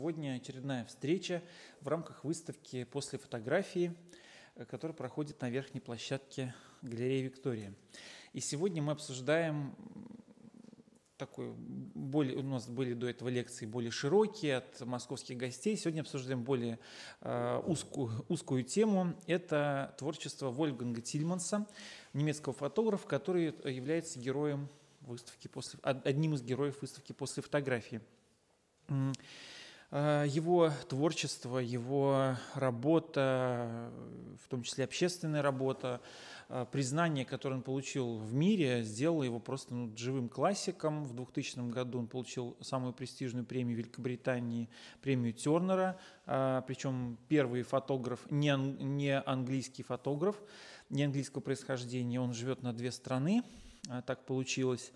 Сегодня очередная встреча в рамках выставки «После фотографии», э, которая проходит на верхней площадке галереи «Виктория». И сегодня мы обсуждаем такой более, у нас были до этого лекции более широкие от московских гостей. Сегодня обсуждаем более э, узкую, узкую тему. Это творчество Вольфганга Тильманса, немецкого фотографа, который является героем выставки после, одним из героев выставки после фотографии. Э, его творчество, его работа, в том числе общественная работа, э, признание, которое он получил в мире, сделало его просто ну, живым классиком. В 2000 году он получил самую престижную премию Великобритании, премию Тернера, э, причем первый фотограф, не, не английский фотограф, не английского происхождения, он живет на две страны, так получилось.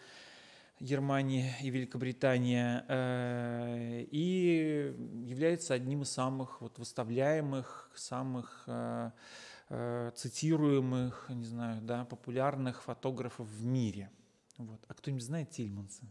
Германия и Великобритания, э, и является одним из самых вот выставляемых, самых э, э, цитируемых, не знаю, да, популярных фотографов в мире. Вот. А кто-нибудь знает Тильманса?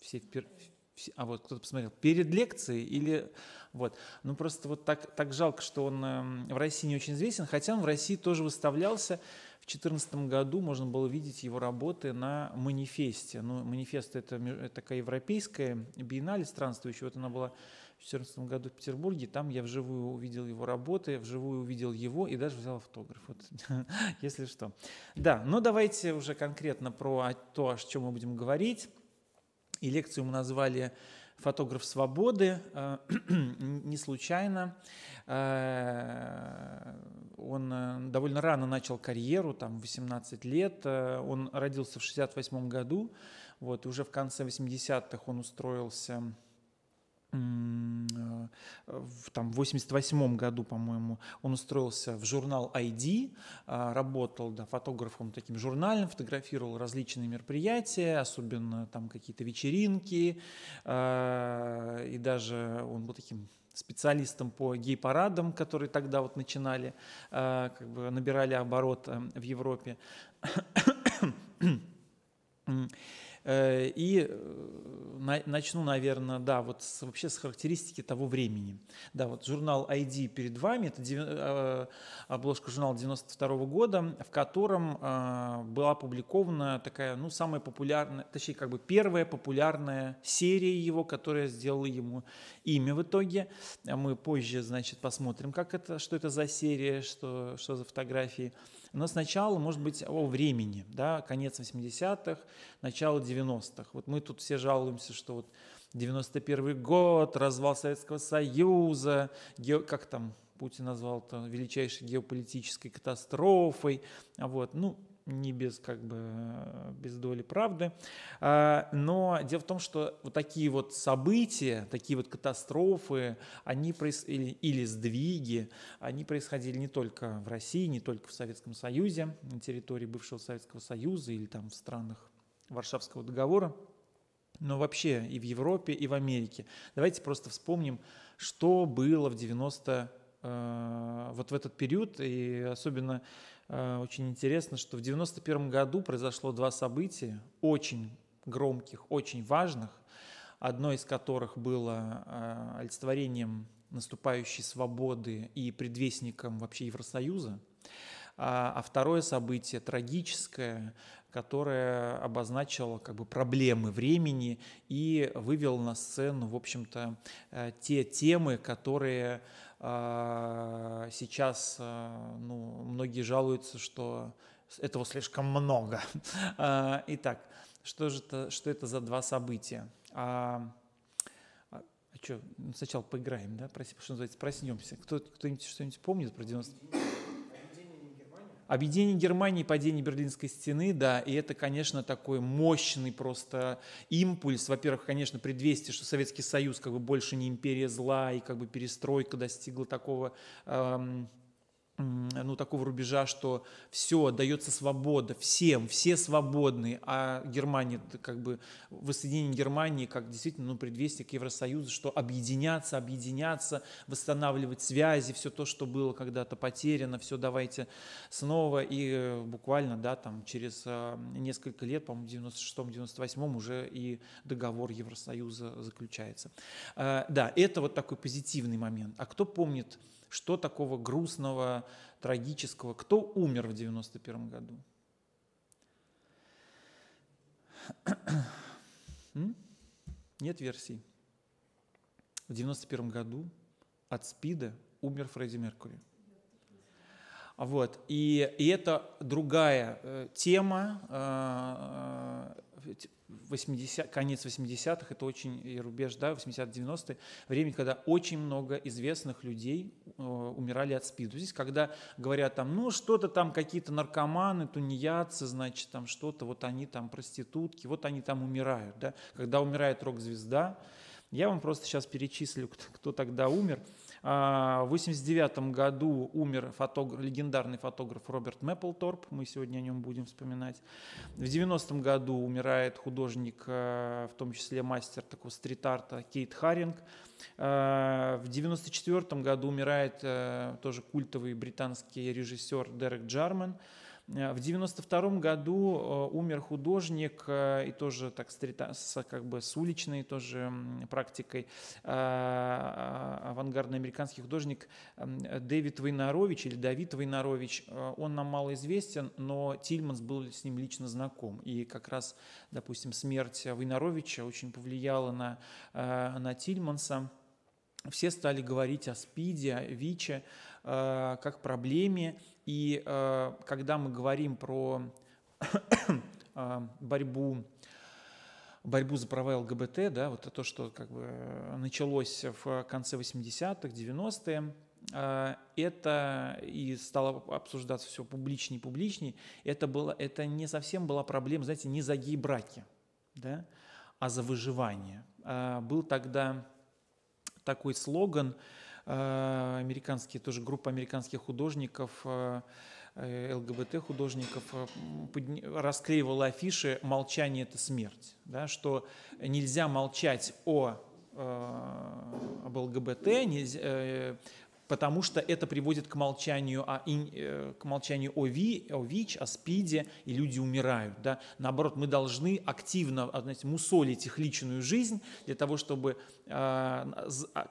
Все впер... Все... А вот кто-то посмотрел перед лекцией или вот. Ну просто вот так, так жалко, что он эм, в России не очень известен, хотя он в России тоже выставлялся. В 2014 году можно было видеть его работы на манифесте. Ну, манифест — это такая европейская биеннале странствующая. Вот она была в 2014 году в Петербурге. Там я вживую увидел его работы, вживую увидел его и даже взял автограф. Вот, если что. Да, но давайте уже конкретно про то, о чем мы будем говорить. И лекцию мы назвали фотограф свободы, э, не случайно. Э, он э, довольно рано начал карьеру, там 18 лет. Он родился в 68 году, вот, и уже в конце 80-х он устроился Э, в там, 88 году, по-моему, он устроился в журнал ID, а, работал да, фотографом таким журнальным, фотографировал различные мероприятия, особенно там какие-то вечеринки, а, и даже он был таким специалистом по гей-парадам, которые тогда вот начинали, а, как бы набирали оборот э, в Европе. Э, и э, начну, наверное, да, вот с, вообще с характеристики того времени. Да, вот журнал ID перед вами, это э, обложка журнала 92 -го года, в котором была опубликована такая, ну, самая популярная, точнее, как бы первая популярная серия его, которая сделала ему имя в итоге. А мы позже, значит, посмотрим, как это, что это за серия, что, что за фотографии но сначала, может быть, о времени, да, конец 80-х, начало 90-х. Вот мы тут все жалуемся, что вот 91 год, развал Советского Союза, ге... как там Путин назвал это величайшей геополитической катастрофой, вот, ну, не без как бы без доли правды. А, но дело в том, что вот такие вот события, такие вот катастрофы, они проис... или, или сдвиги, они происходили не только в России, не только в Советском Союзе, на территории бывшего Советского Союза или там в странах Варшавского договора, но вообще и в Европе, и в Америке. Давайте просто вспомним, что было в 90 э, вот в этот период, и особенно Э, очень интересно, что в 1991 году произошло два события, очень громких, очень важных, одно из которых было э, олицетворением наступающей свободы и предвестником вообще Евросоюза, а, а второе событие трагическое, которое обозначило как бы проблемы времени и вывело на сцену, в общем-то, э, те темы, которые а, сейчас а, ну, многие жалуются, что этого слишком много. А, итак, что же это, что это за два события? А, а, а что, сначала поиграем, да? Проси, что называется, проснемся. Кто, кто-нибудь что-нибудь помнит про 90... Объединение Германии, падение Берлинской стены, да, и это, конечно, такой мощный просто импульс. Во-первых, конечно, предвестие, что Советский Союз как бы больше не империя зла, и как бы перестройка достигла такого эм, ну, такого рубежа, что все, дается свобода всем, все свободны, а Германия, как бы, воссоединение Германии, как действительно, ну, предвестник Евросоюза, что объединяться, объединяться, восстанавливать связи, все то, что было когда-то потеряно, все давайте снова, и э, буквально, да, там, через э, несколько лет, по-моему, в 96-98 уже и договор Евросоюза заключается. Э, да, это вот такой позитивный момент. А кто помнит что такого грустного, трагического? Кто умер в 91 году? Нет версий. В 91 году от СПИДа умер Фредди Меркури. Вот. И, и это другая э, тема, э, э 80, конец 80-х, это очень рубеж, да, 80-90-е, время, когда очень много известных людей э, умирали от СПИДа. здесь когда говорят там, ну, что-то там какие-то наркоманы, тунеядцы, значит, там что-то, вот они там проститутки, вот они там умирают, да. Когда умирает рок-звезда, я вам просто сейчас перечислю, кто, кто тогда умер – а, в 89 году умер фотограф, легендарный фотограф Роберт Мэпплторп, мы сегодня о нем будем вспоминать. В 90 году умирает художник, э, в том числе мастер такого стрит-арта Кейт Харинг. А, в 94 году умирает э, тоже культовый британский режиссер Дерек Джарман. Э, в 92 году э, умер художник, э, и тоже так с, как бы, с уличной тоже практикой, авангардный американский художник Дэвид Войнарович или Давид Войнарович. Он нам мало известен, но Тильманс был с ним лично знаком. И как раз, допустим, смерть Войнаровича очень повлияла на, на Тильманса все стали говорить о СПИДе, о ВИЧе как проблеме, и э, когда мы говорим про э, борьбу борьбу за права ЛГБТ, да, вот то, что как бы э, началось в конце 80-х, 90-е, э, это и стало обсуждаться все публичнее и публичнее, это, было, это не совсем была проблема, знаете, не за гей-браки, да, а за выживание. Был тогда такой слоган Э, американские, тоже группа американских художников, э, ЛГБТ-художников э, расклеивала афиши «Молчание – это смерть», да, что нельзя молчать о об ЛГБТ, нельзя, потому что это приводит к молчанию о, ин, э, к молчанию о, ви, о ВИЧ, о СПИДе, и люди умирают. Да? Наоборот, мы должны активно а, знаете, мусолить их личную жизнь для того, чтобы э,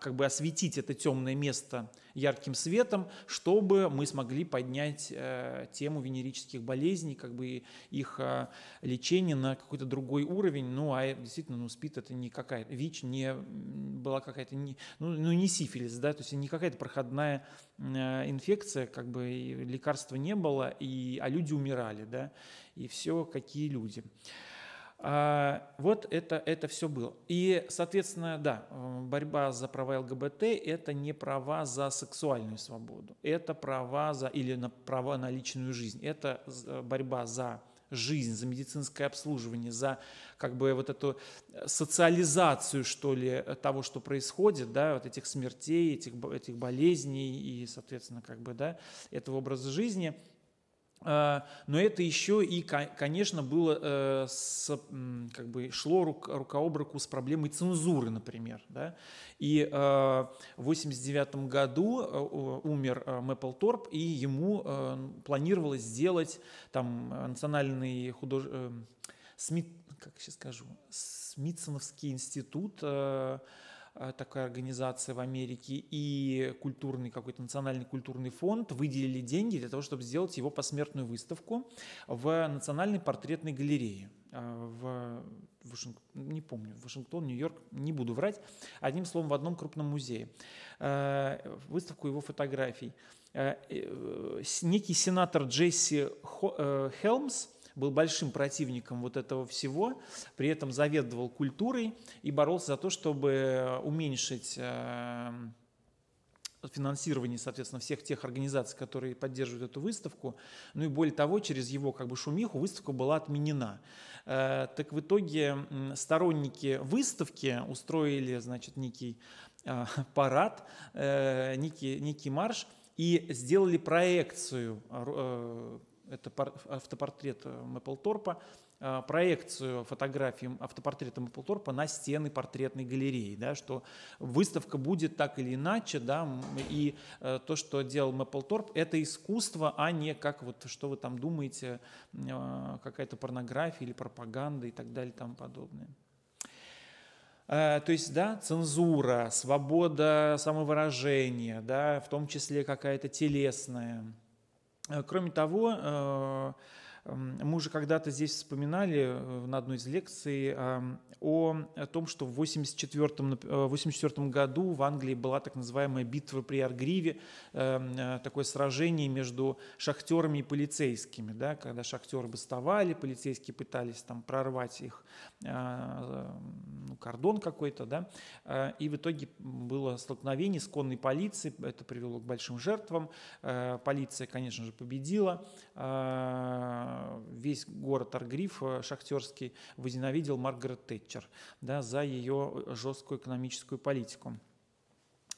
как бы осветить это темное место ярким светом, чтобы мы смогли поднять э, тему венерических болезней, как бы их э, лечение на какой-то другой уровень. Ну, а действительно, ну, СПИД это не какая ВИЧ не была какая-то, не, ну, ну, не сифилис, да, то есть не какая-то проходная э, инфекция, как бы лекарства не было, и, а люди умирали, да, и все, какие люди. А, вот это, это все было. И, соответственно, да, э, борьба за права ЛГБТ – это не права за сексуальную свободу, это права за или на, права на личную жизнь, это э, борьба за жизнь, за медицинское обслуживание, за как бы вот эту э, социализацию, что ли, того, что происходит, да, вот этих смертей, этих, этих болезней и, соответственно, как бы, да, этого образа жизни – а, но это еще и, конечно, было э, как бы шло рука, рука об руку с проблемой цензуры, например. Да? И э, в 1989 году э, умер Мэппл Торп, и ему планировалось сделать там национальный худож... Смит... как сейчас скажу? Смитсоновский институт Э, такая организация в Америке, и культурный какой-то национальный культурный фонд выделили деньги для того, чтобы сделать его посмертную выставку в Национальной портретной галерее э, в Вашингтон, не помню, Вашингтон, Нью-Йорк, не буду врать, одним словом, в одном крупном музее, э, выставку его фотографий. Некий сенатор Джесси Хелмс – был большим противником вот этого всего, при этом заведовал культурой и боролся за то, чтобы уменьшить э, финансирование, соответственно, всех тех организаций, которые поддерживают эту выставку. Ну и более того, через его как бы шумиху выставка была отменена. Э, так в итоге сторонники выставки устроили, значит, некий э, парад, некий, некий марш и сделали проекцию это автопортрет э, Мэпплторпа, а, проекцию фотографий автопортрета Мэпплторпа на стены портретной галереи, да, что выставка будет так или иначе, да, и э, то, что делал Мэпплторп, это искусство, а не как вот, что вы там думаете, а, какая-то порнография или пропаганда и так далее и тому подобное. А, то есть, да, цензура, свобода самовыражения, да, в том числе какая-то телесная – Э, кроме того, э, мы уже когда-то здесь вспоминали э, на одной из лекций о, том, что в 1984 84 э, году в Англии была так называемая битва при Аргриве, эм, э, такое сражение между шахтерами и полицейскими, да, когда шахтеры бастовали, полицейские пытались там прорвать их ну, кордон какой-то, да, и в итоге было столкновение с конной полицией, это привело к большим жертвам, полиция, конечно же, победила, весь город Аргриф э, шахтерский возненавидел Маргарет Тэтчер да, за ее э, жесткую экономическую политику.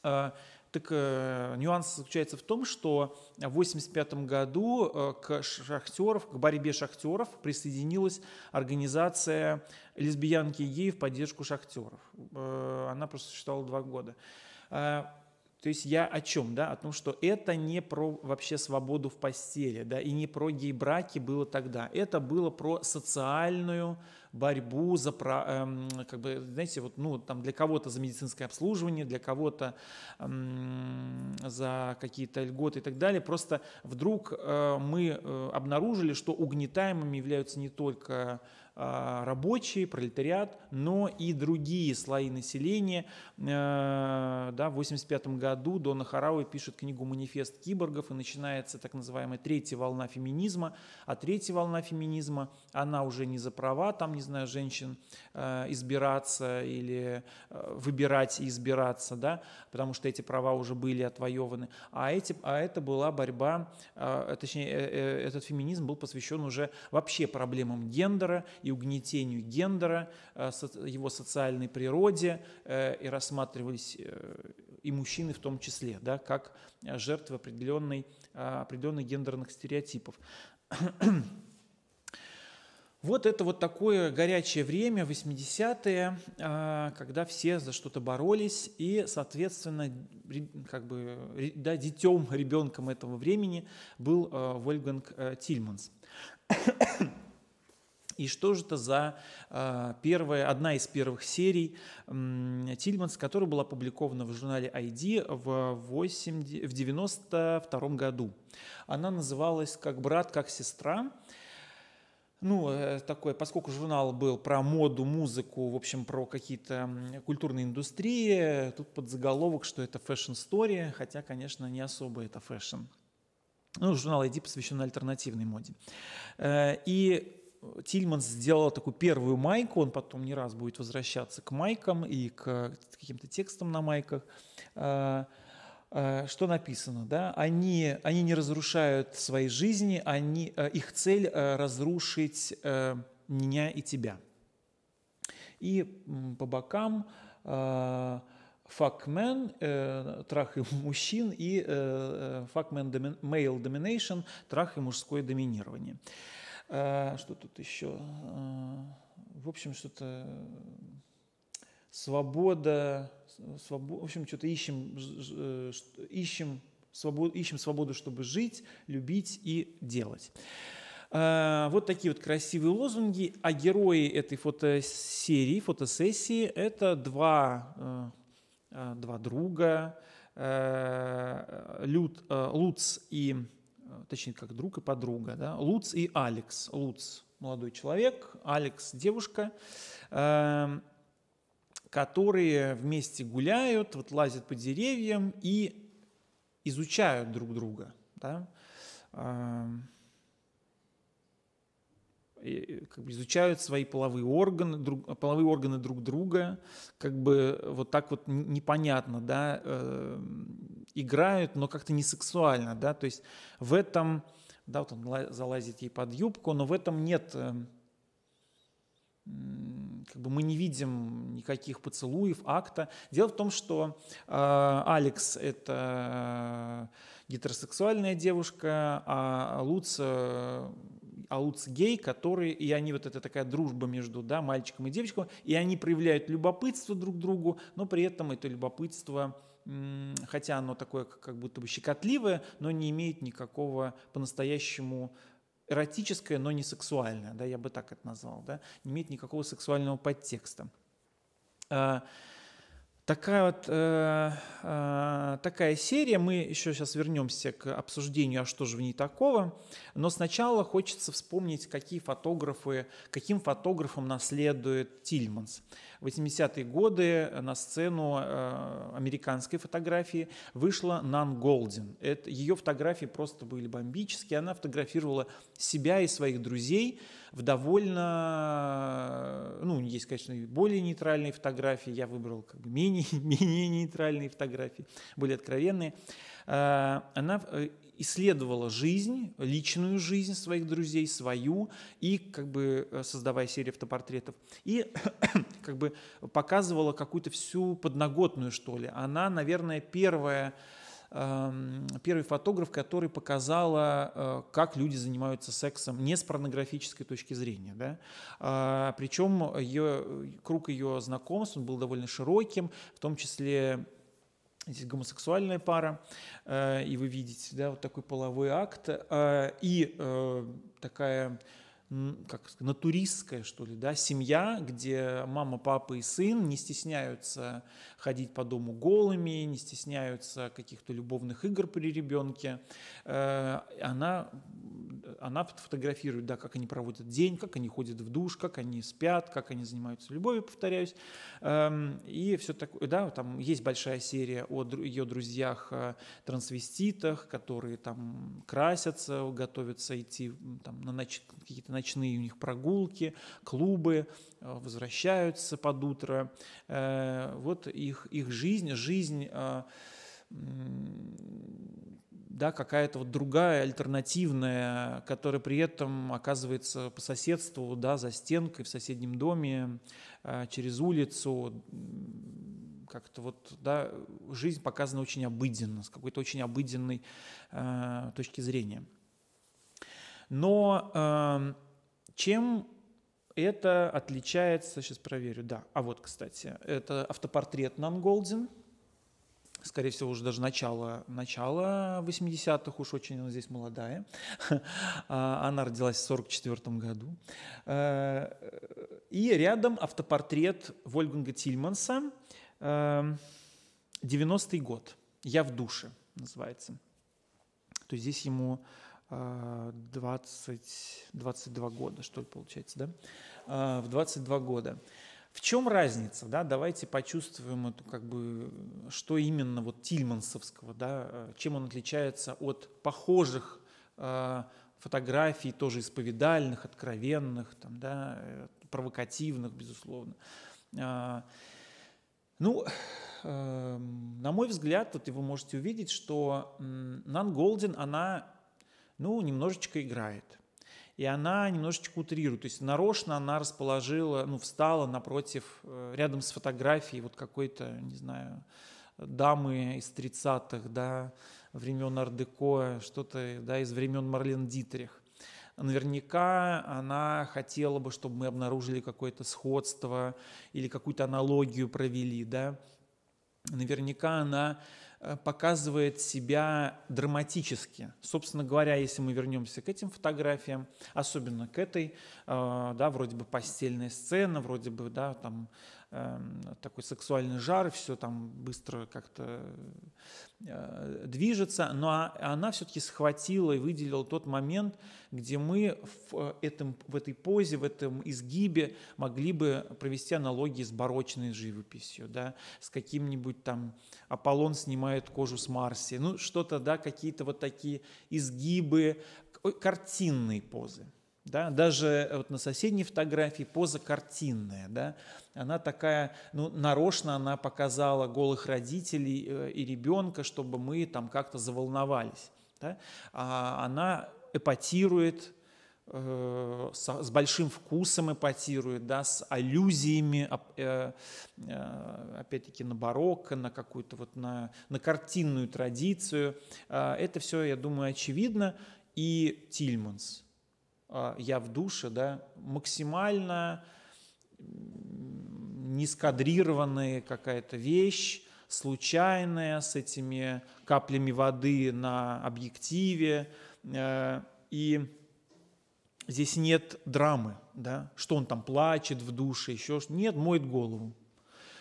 Э, так нюанс заключается в том, что в 1985 году к шахтеров, к борьбе шахтеров присоединилась организация лесбиянки и геи в поддержку шахтеров. Она просто просуществовала два года. То есть я о чем, да? О том, что это не про вообще свободу в постели, да, и не про гей-браки было тогда. Это было про социальную борьбу за, эм, как бы, знаете, вот, ну, там для кого-то за медицинское обслуживание, для кого-то эм, за какие-то льготы и так далее. Просто вдруг э, мы э, обнаружили, что угнетаемыми являются не только а, рабочие, пролетариат, но и другие слои населения. Э, да, в 1985 году Дона Харауи пишет книгу «Манифест киборгов» и начинается так называемая третья волна феминизма. А третья волна феминизма, она уже не за права, там, не знаю, женщин э, избираться или э, выбирать и избираться, да, потому что эти права уже были отвоеваны. А, эти, а это была борьба, точнее, этот феминизм был посвящен уже вообще проблемам гендера и угнетению гендера, э, его социальной природе, э, и рассматривались э, и мужчины в том числе, да, как жертвы определенной, а, определенных гендерных стереотипов. Вот это вот такое горячее время, 80-е, а, когда все за что-то боролись, и, соответственно, как бы, да, детем, ребенком этого времени был Вольфганг Тильманс. И что же это за а, первая, одна из первых серий Тильманс, которая была опубликована в журнале ID в, 8, в 92 году. Она называлась «Как брат, как сестра». Ну, э, такое, поскольку журнал был про моду, музыку, в общем, про какие-то культурные индустрии, тут под заголовок, что это фэшн-стори, хотя, конечно, не особо это фэшн. Ну, журнал ID посвящен альтернативной моде. Э, и Тильман сделал такую первую майку, он потом не раз будет возвращаться к майкам и к каким-то текстам на майках. А, а, что написано, да? Они, они не разрушают свои жизни, они, э, их цель э, разрушить э, меня и тебя. И по бокам факмен, э, трах и мужчин, и факмен э, male domination, трах и мужское доминирование. Э, что тут еще? Э, в общем, что-то э, свобода, свобо... в общем, что-то ищем, ищем, свободу, ищем свободу, чтобы жить, любить и делать. Вот такие вот красивые лозунги. А герои этой фотосерии, фотосессии – это два, два друга, Люд, Луц и Э, точнее, как друг и подруга, да, Луц и Алекс. Луц – молодой человек, Алекс – девушка, э, которые вместе гуляют, вот лазят по деревьям и изучают друг друга, да. Э, как бы изучают свои половые органы, друг, половые органы друг друга, как бы вот так вот непонятно, да, э, играют, но как-то не сексуально, да, то есть в этом, да, вот он залазит ей под юбку, но в этом нет, э, как бы мы не видим никаких поцелуев, акта. Дело в том, что э, Алекс это гетеросексуальная девушка, а Луца гей которые, и они вот это такая дружба между да, мальчиком и девочкой, и они проявляют любопытство друг к другу, но при этом это любопытство, хотя оно такое как будто бы щекотливое, но не имеет никакого по-настоящему эротическое, но не сексуальное, да, я бы так это назвал, да, не имеет никакого сексуального подтекста. А, Такая вот э, э, такая серия. Мы еще сейчас вернемся к обсуждению, а что же в ней такого. Но сначала хочется вспомнить, какие фотографы, каким фотографом наследует Тильманс. В 80-е годы на сцену э, американской фотографии вышла Нан Голдин. Это, ее фотографии просто были бомбические. Она фотографировала себя и своих друзей в довольно, ну, есть, конечно, и более нейтральные фотографии, я выбрал как бы менее, менее нейтральные фотографии, более откровенные. А, она э, исследовала жизнь, личную жизнь своих друзей, свою, и как бы э, создавая серию автопортретов, и как бы показывала какую-то всю подноготную, что ли. Она, наверное, первая Эм, первый фотограф, который показала, э, как люди занимаются сексом не с порнографической точки зрения. Да? А, Причем ее, круг ее знакомств он был довольно широким, в том числе здесь гомосексуальная пара, э, и вы видите, да, вот такой половой акт, э, и такая как сказать, натуристская, что ли, да, семья, где мама, папа и сын не стесняются ходить по дому голыми, не стесняются каких-то любовных игр при ребенке. Э, она, она фотографирует, да, как они проводят день, как они ходят в душ, как они спят, как они занимаются любовью, повторяюсь. Эм, и все такое, да, там есть большая серия о ее друзьях э, трансвеститах, которые там красятся, готовятся идти там, на ноч... какие-то ночные у них прогулки, клубы, э, возвращаются под утро. Вот их их, их жизнь, жизнь а, да, какая-то вот другая, альтернативная, которая при этом оказывается по соседству, да, за стенкой, в соседнем доме, а, через улицу, как-то вот, да, жизнь показана очень обыденно, с какой-то очень обыденной э, точки зрения. Но э, чем это отличается, сейчас проверю, да. А вот, кстати, это автопортрет Нанголдин. Скорее всего, уже даже начало, начало 80-х, уж очень она здесь молодая. А, она родилась в 44 году. Э, и рядом автопортрет Вольгунга Тильманса. 90-й э, год. «Я в душе» называется. То есть здесь ему 20, а, 22 года, что ли, получается, да? А, в 22 года. В чем разница, да? Давайте почувствуем эту, как бы, что именно вот Тильмансовского, да? А, чем он отличается от похожих фотографий, тоже исповедальных, откровенных, там, да, э, провокативных, безусловно. Ну, эм, на мой взгляд, вот и вы можете увидеть, что Нан Голдин, она ну, немножечко играет. И она немножечко утрирует, то есть нарочно она расположила, ну, встала напротив, э, рядом с фотографией вот какой-то, не знаю, дамы из 30-х, да, времен Ардеко, что-то, да, из времен Марлен Дитрих. Наверняка она хотела бы, чтобы мы обнаружили какое-то сходство или какую-то аналогию провели, да. Наверняка она Э, показывает себя драматически. Собственно говоря, если мы вернемся к этим фотографиям, особенно к этой, э, да, вроде бы постельная сцена, вроде бы, да, там Эм, такой сексуальный жар, все там быстро как-то э, движется, но а, она все-таки схватила и выделила тот момент, где мы в, э, этом, в этой позе, в этом изгибе могли бы провести аналогии с барочной живописью, да, с каким-нибудь там Аполлон снимает кожу с Марси, ну что-то, да, какие-то вот такие изгибы, картинные позы. Да? Даже э, вот на соседней фотографии поза картинная. Да? Она такая, ну, нарочно она показала голых родителей э, и ребенка, чтобы мы там как-то заволновались. Да? А она эпатирует, э, с большим вкусом эпатирует, да, с аллюзиями, опять-таки, на барокко, на какую-то вот, на, на картинную традицию. А это все, я думаю, очевидно. И Тильманс – а, я в душе, да, максимально нескадрированная какая-то вещь, случайная, с этими каплями воды на объективе. Э, и здесь нет драмы, да, что он там плачет в душе, еще что Нет, моет голову.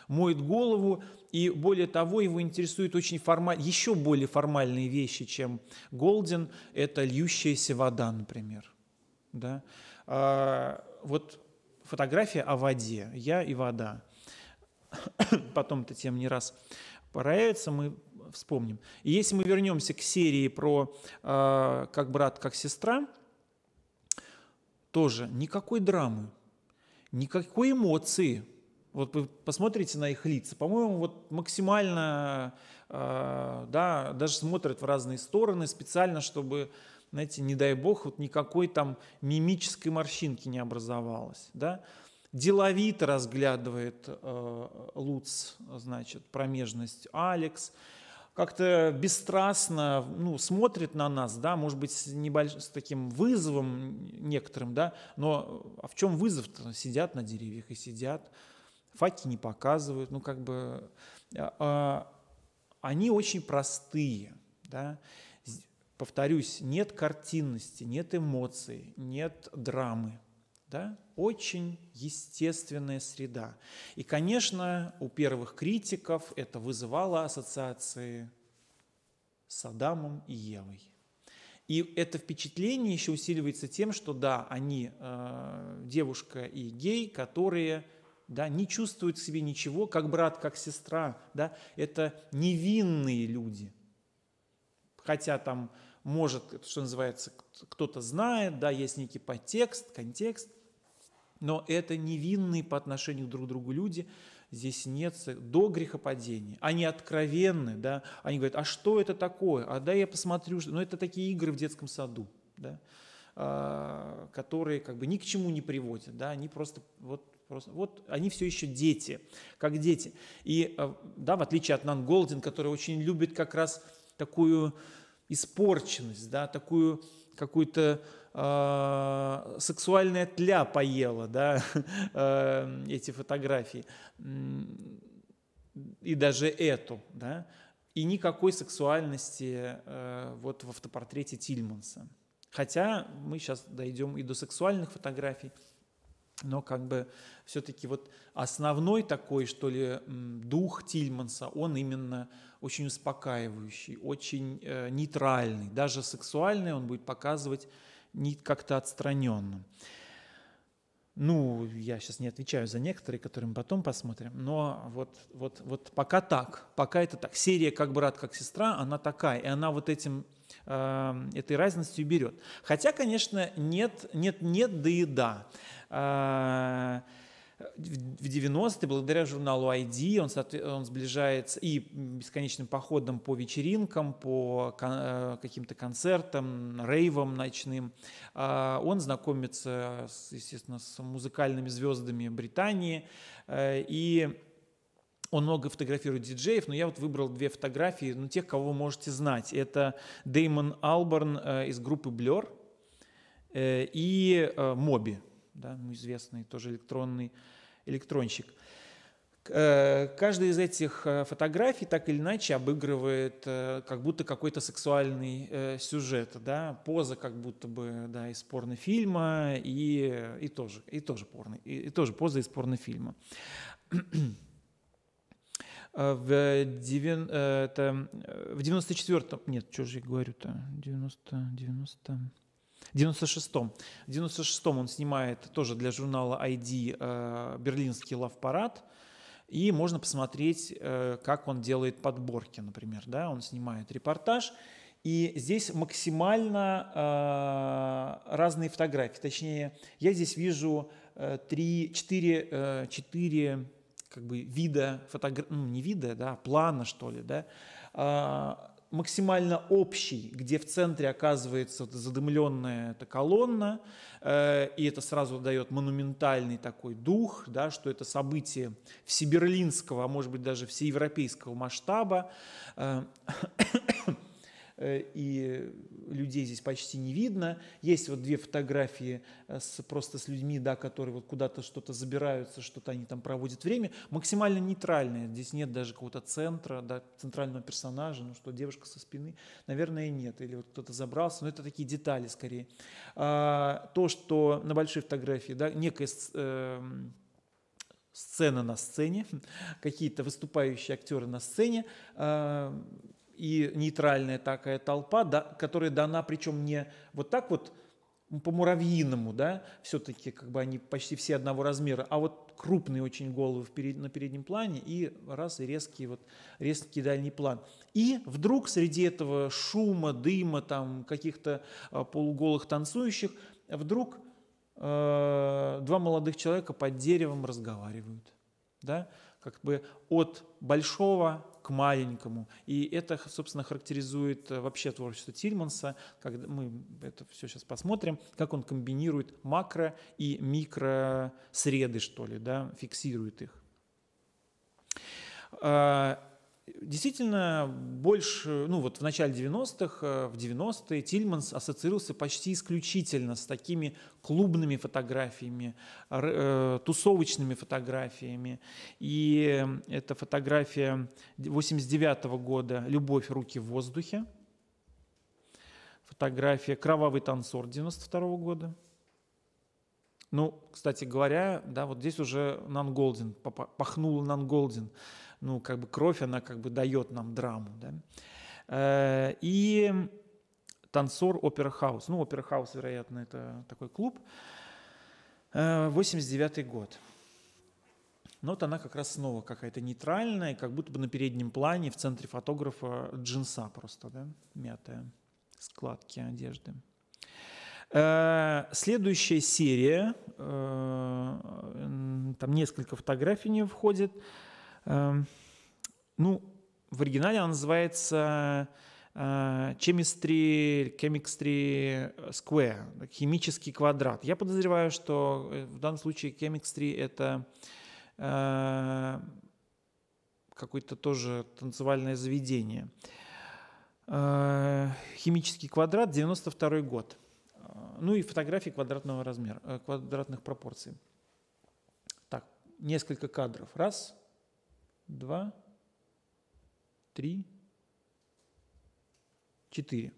Моет голову, и более того, его интересуют очень формаль... еще более формальные вещи, чем Голден. Это льющаяся вода, например да? А, вот фотография о воде, я и вода. Потом эта тема не раз появится, мы вспомним. И если мы вернемся к серии про э, «Как брат, как сестра», тоже никакой драмы, никакой эмоции. Вот вы посмотрите на их лица. По-моему, вот максимально, э, да, даже смотрят в разные стороны специально, чтобы знаете, не дай бог, вот никакой там мимической морщинки не образовалось, да, деловито разглядывает э, Луц, значит, промежность Алекс, как-то бесстрастно ну, смотрит на нас, да, может быть, с, небольш... с таким вызовом некоторым, да, но а в чем вызов-то? Сидят на деревьях и сидят, факи не показывают, ну, как бы, э, э, они очень простые, да, повторюсь, нет картинности, нет эмоций, нет драмы. Да? Очень естественная среда. И, конечно, у первых критиков это вызывало ассоциации с Адамом и Евой. И это впечатление еще усиливается тем, что да, они э, девушка и гей, которые да, не чувствуют в себе ничего, как брат, как сестра, да, это невинные люди – хотя там может, что называется, кто-то знает, да, есть некий подтекст, контекст, но это невинные по отношению друг к другу люди, здесь нет до грехопадения. Они откровенны, да, они говорят, а что это такое? А да, я посмотрю, что... но ну, это такие игры в детском саду, да, а, которые как бы ни к чему не приводят, да, они просто вот Просто, вот они все еще дети, как дети. И э, да, в отличие от Нан Голдин, который очень любит как раз такую испорченность, да, такую какую-то э, сексуальная тля поела, да, э, эти фотографии, и даже эту, да, и никакой сексуальности э, вот в автопортрете Тильманса. Хотя мы сейчас дойдем и до сексуальных фотографий, но как бы все-таки вот основной такой, что ли, дух Тильманса, он именно очень успокаивающий, очень э, нейтральный, даже сексуальный он будет показывать не как-то отстраненным. Ну, я сейчас не отвечаю за некоторые, которые мы потом посмотрим, но вот, вот, вот пока так, пока это так. Серия «Как брат, как сестра», она такая, и она вот этим Эм, этой разностью берет. Хотя, конечно, нет, нет, нет, да и да э, в 90-е, благодаря журналу ID, он, он сближается и бесконечным походом по вечеринкам, по э, каким-то концертам, рейвам ночным, э, он знакомится, естественно, с музыкальными звездами Британии и он много фотографирует диджеев, но я вот выбрал две фотографии, ну, тех, кого вы можете знать. Это Деймон Алберн э, из группы Blur э, и э, Моби, да, ну, известный тоже электронный электронщик. Э, каждая из этих э, фотографий так или иначе обыгрывает э, как будто какой-то сексуальный сюжет, да, поза как будто бы да, из порнофильма и, и, тоже, и, тоже порно, и, и тоже поза из порнофильма. А в, 9, э, это, э, в 94-м, нет, что же я говорю-то, 90, 90, 96-м. В 96-м он снимает тоже для журнала ID э, берлинский лав-парад, и можно посмотреть, как он делает подборки, например, да, он снимает репортаж, и здесь максимально разные фотографии. Точнее, я здесь вижу э, 3, 4, 4 как бы вида, фотограф... ну, не вида, да, а плана, что ли, да, а, максимально общий, где в центре оказывается вот задымленная эта колонна, э, и это сразу дает монументальный такой дух, да, что это событие всеберлинского, а может быть даже всеевропейского масштаба. Э, Э, и людей здесь почти не видно. Есть вот две фотографии э, с, просто с людьми, да, которые вот куда-то что-то забираются, что-то они там проводят время. Максимально нейтральные. Здесь нет даже какого-то центра, да, центрального персонажа, ну что, девушка со спины, наверное, нет. Или вот кто-то забрался, но это такие детали скорее. А, то, что на большой фотографии, да, некая э, сцена на сцене, какие-то выступающие актеры на сцене, э, и нейтральная такая толпа, да, которая дана причем не вот так вот по муравьиному, да, все-таки как бы они почти все одного размера, а вот крупные очень головы вперед, на переднем плане и раз и резкий вот резкий дальний план. И вдруг среди этого шума, дыма, там каких-то а, полуголых танцующих вдруг э, два молодых человека под деревом разговаривают, да, как бы от большого к маленькому. И это, собственно, характеризует э, вообще творчество Тильманса, когда мы это все сейчас посмотрим, как он комбинирует макро и микро среды, что ли, да, фиксирует их. А, Действительно, больше, ну вот в начале 90-х, э, в 90-е Тильманс ассоциировался почти исключительно с такими клубными фотографиями, э, тусовочными фотографиями. И эм, это фотография 89 -го года «Любовь. Руки в воздухе». Фотография «Кровавый танцор» 92 -го года. Ну, кстати говоря, да, вот здесь уже Нанголдин, пахнуло Нанголдин. Голдин ну, как бы кровь, она как бы дает нам драму, да. Э, и танцор Опера Хаус. Ну, Опера Хаус, вероятно, это такой клуб. 89 э, год. Но ну, вот она как раз снова какая-то нейтральная, как будто бы на переднем плане в центре фотографа джинса просто, да, мятая, складки одежды. Э, следующая серия, там несколько фотографий не входит, Эм, ну, в оригинале она называется э, Chemistry, Chemistry э, Square, химический квадрат. Я подозреваю, что э, в данном случае Chemistry это какое-то тоже танцевальное заведение. Химический квадрат, 92 год. Ну и фотографии квадратного размера, квадратных пропорций. Так, несколько кадров. Раз, два, три, четыре.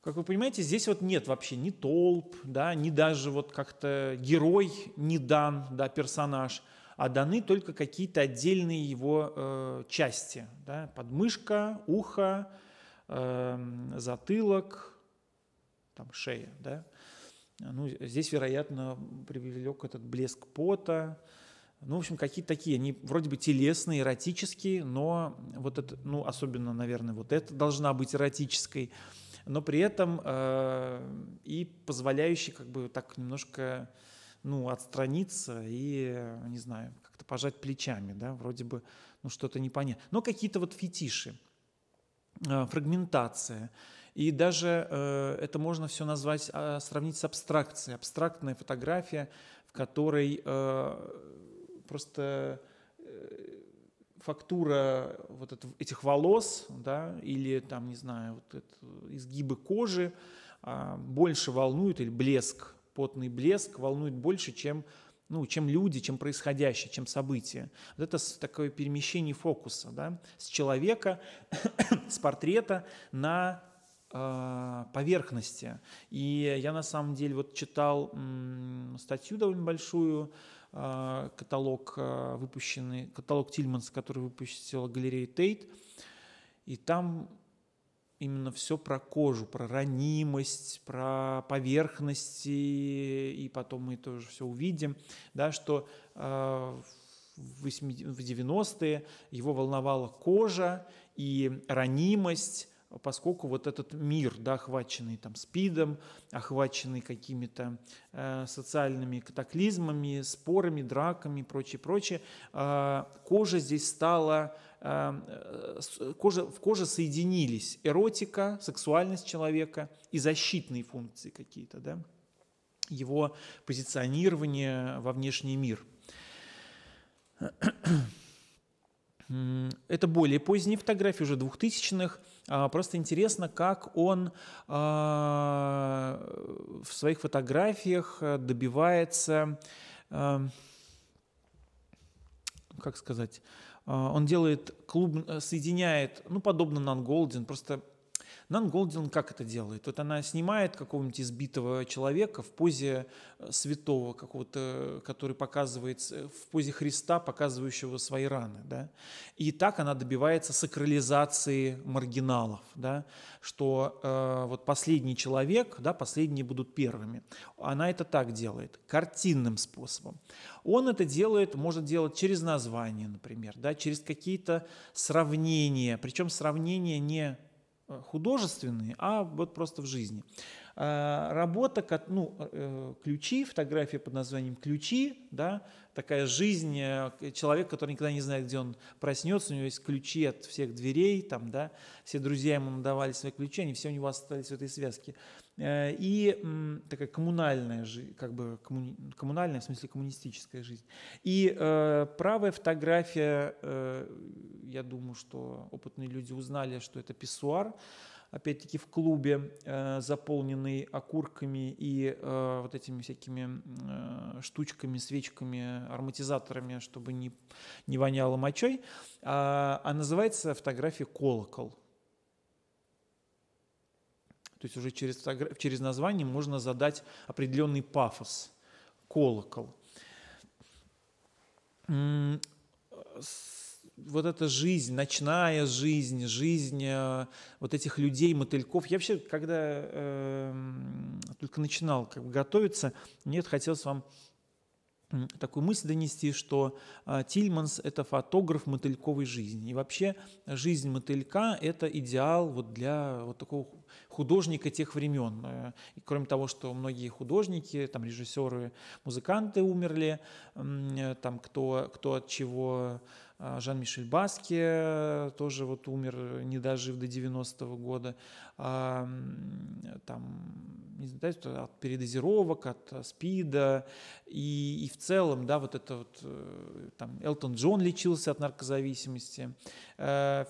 Как вы понимаете, здесь вот нет вообще ни толп, да, ни даже вот как-то герой не дан, да, персонаж, а даны только какие-то отдельные его э, части, да, подмышка, ухо, э, затылок, там шея, да. Ну, здесь, вероятно, привлек этот блеск пота, э, ну, в общем, какие-то такие, они вроде бы телесные, эротические, но вот это, ну, особенно, наверное, вот это должна быть эротической, но при этом э, и позволяющий как бы так немножко, ну, отстраниться и, не знаю, как-то пожать плечами, да, вроде бы, ну, что-то непонятно. Но какие-то вот фетиши, э, фрагментация. И даже э, это можно все назвать, э, сравнить с абстракцией. Абстрактная фотография, в которой э, просто э, фактура вот этих волос, да, или там, не знаю, вот это, изгибы кожи а, больше волнует, или блеск, потный блеск волнует больше, чем, ну, чем люди, чем происходящее, чем события. Вот это такое перемещение фокуса, да, с человека, с портрета на а, поверхности. И я на самом деле вот читал статью довольно большую Э, каталог, э, выпущенный, каталог Тильманс, который выпустила галерея Тейт. И там именно все про кожу, про ранимость, про поверхности, и потом мы тоже все увидим, да, что э, в 90-е его волновала кожа и ранимость, поскольку вот этот мир, да, охваченный там спидом, охваченный какими-то э, социальными катаклизмами, спорами, драками и прочее, прочее, э, кожа здесь стала, э, э кожа, в коже соединились эротика, сексуальность человека и защитные функции какие-то, да, его позиционирование во внешний мир. Это более поздние фотографии, уже двухтысячных. А, просто интересно, как он а, в своих фотографиях э, добивается, а, как сказать, он делает клуб, э, соединяет, ну, подобно Нан Голден, просто Нан Голдин как это делает? Вот она снимает какого-нибудь избитого человека в позе э, святого какого-то, который показывает, э, в позе Христа, показывающего свои раны, да? И так она добивается сакрализации маргиналов, да? Что э, вот последний человек, да, последние будут первыми. Она это так делает, картинным способом. Он это делает, может делать через название, например, да, через какие-то сравнения, причем сравнения не художественные, а вот просто в жизни. А, работа, ну, э, э, ключи, фотография под названием «Ключи», да, такая жизнь, э, человек, который никогда не знает, где он проснется, у него есть ключи от всех дверей, там, да, все друзья ему надавали свои ключи, они все у него остались в этой связке. И такая коммунальная жизнь, как бы коммуни, коммунальная, в смысле коммунистическая жизнь. И э, правая фотография, э, я думаю, что опытные люди узнали, что это писсуар, опять-таки в клубе, э, заполненный окурками и э, вот этими всякими э, штучками, свечками, ароматизаторами, чтобы не, не воняло мочой, а, а называется фотография «Колокол». То есть уже через, через название можно задать определенный пафос. Колокол. Э, с вот эта жизнь, ночная жизнь, жизнь э, вот этих людей, мотыльков. Я вообще, когда э, только начинал как бы, готовиться, нет хотелось вам такую мысль донести, что э, Тильманс – это фотограф мотыльковой жизни. И вообще жизнь мотылька – это идеал вот для вот такого художника тех времен. Э, и кроме того, что многие художники, там режиссеры, музыканты умерли, э, там кто, кто от чего а, Жан-Мишель Баске э, тоже вот умер, э, не дожив до 90-го года. А, там, не знаю, от передозировок, от э, СПИДа. И, и в целом, да, вот это вот, там, Элтон Джон лечился от наркозависимости. Да,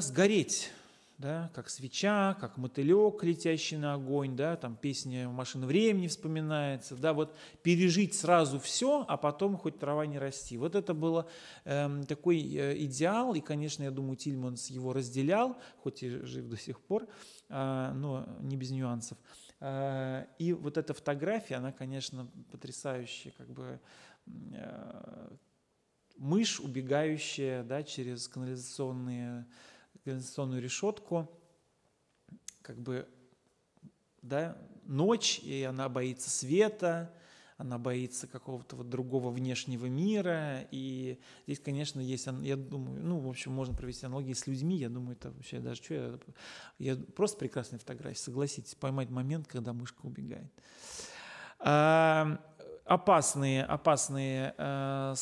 сгореть да, как свеча, как мотылек, летящий на огонь, да, там песня «Машина времени» вспоминается, да, вот пережить сразу все, а потом хоть трава не расти. Вот это был э, эм, такой э, идеал, и, конечно, я думаю, Тильманс его разделял, хоть и жив до сих пор, э, но не без нюансов. Э, и вот эта фотография, она, конечно, потрясающая, как бы э, мышь, убегающая, да, через канализационные канализационную решетку, как бы, да, ночь, и она боится света, она боится какого-то вот другого внешнего мира, и здесь, конечно, есть, я думаю, ну, в общем, можно провести аналогии с людьми, я думаю, это вообще даже что, я, я просто прекрасная фотография, согласитесь, поймать момент, когда мышка убегает опасные, опасные э,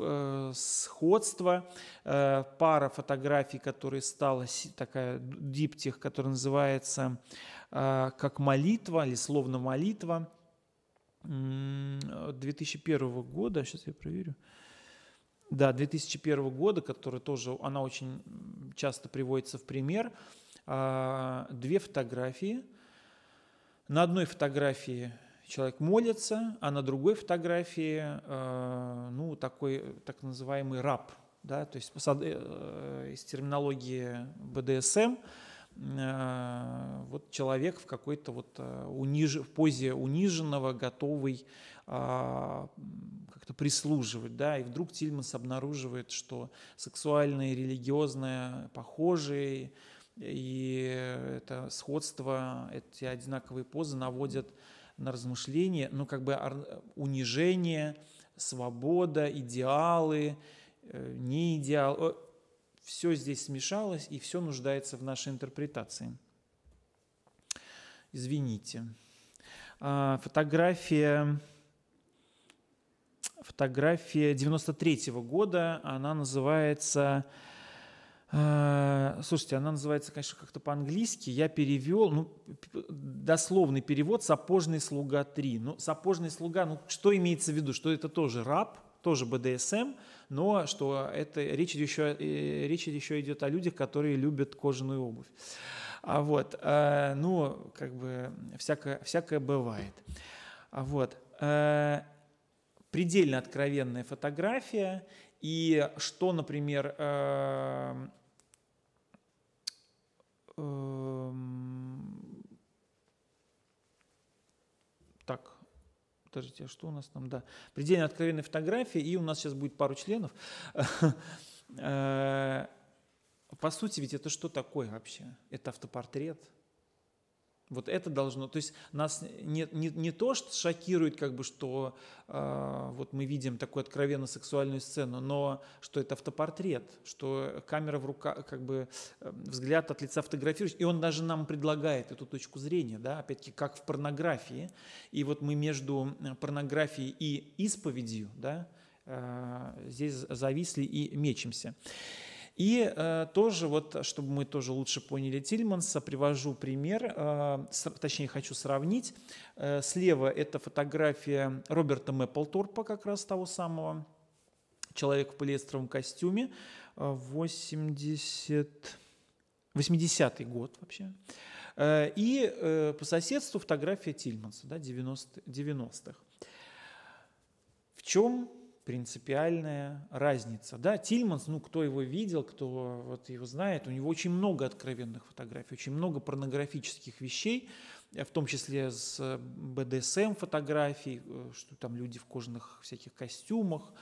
э сходства. Э, пара фотографий, которые стала такая диптих, который называется э, как молитва или словно молитва 2001 года. Сейчас я проверю. Да, 2001 года, которая тоже, она очень часто приводится в пример. А, две фотографии. На одной фотографии человек молится, а на другой фотографии, э, ну, такой так называемый раб, да, то есть э, из терминологии БДСМ, э, вот человек в какой-то вот э, униж... в позе униженного, готовый а, как-то прислуживать, да, и вдруг Тильмас обнаруживает, что сексуальное, и религиозное похожие, и это сходство, эти одинаковые позы наводят на размышление, ну как бы унижение, свобода, идеалы, э, не идеал. Все здесь смешалось и все нуждается в нашей интерпретации. Извините. А, фотография фотография 93 -го года, она называется Э, слушайте, она называется, конечно, как-то по-английски. Я перевел, ну, дословный перевод «Сапожный слуга 3». Ну, «Сапожный слуга», ну, что имеется в виду? Что это тоже раб, тоже БДСМ, эм, но что это речь еще, э, речь еще идет о людях, которые любят кожаную обувь. А вот, э, ну, как бы всякое, всякое бывает. А вот, предельно откровенная фотография, и что, например, Эм, так, подождите, а что у нас там? Да, предельно откровенной фотографии, и у нас сейчас будет пару членов. Э, по сути, ведь это что такое вообще? Это автопортрет, вот это должно, то есть нас не, не, не то, что шокирует, как бы, что э, вот мы видим такую откровенно сексуальную сцену, но что это автопортрет, что камера в руках, как бы э, взгляд от лица фотографируешь, и он даже нам предлагает эту точку зрения, да, опять-таки, как в порнографии. И вот мы между э, порнографией и исповедью, да, э, здесь зависли и мечемся. И э, тоже вот, чтобы мы тоже лучше поняли Тильманса, привожу пример, э, с, точнее хочу сравнить. Э, слева это фотография Роберта Мэпплторпа, как раз того самого человека в полиэстровом костюме, 80... Э, 80-й год вообще. Э, и э, по соседству фотография Тильманса, да, 90-х. В чем принципиальная разница. Да, Тильманс, ну, кто его видел, кто вот его знает, у него очень много откровенных фотографий, очень много порнографических вещей, э, в том числе с э, БДСМ фотографий, э, что там люди в кожаных всяких костюмах,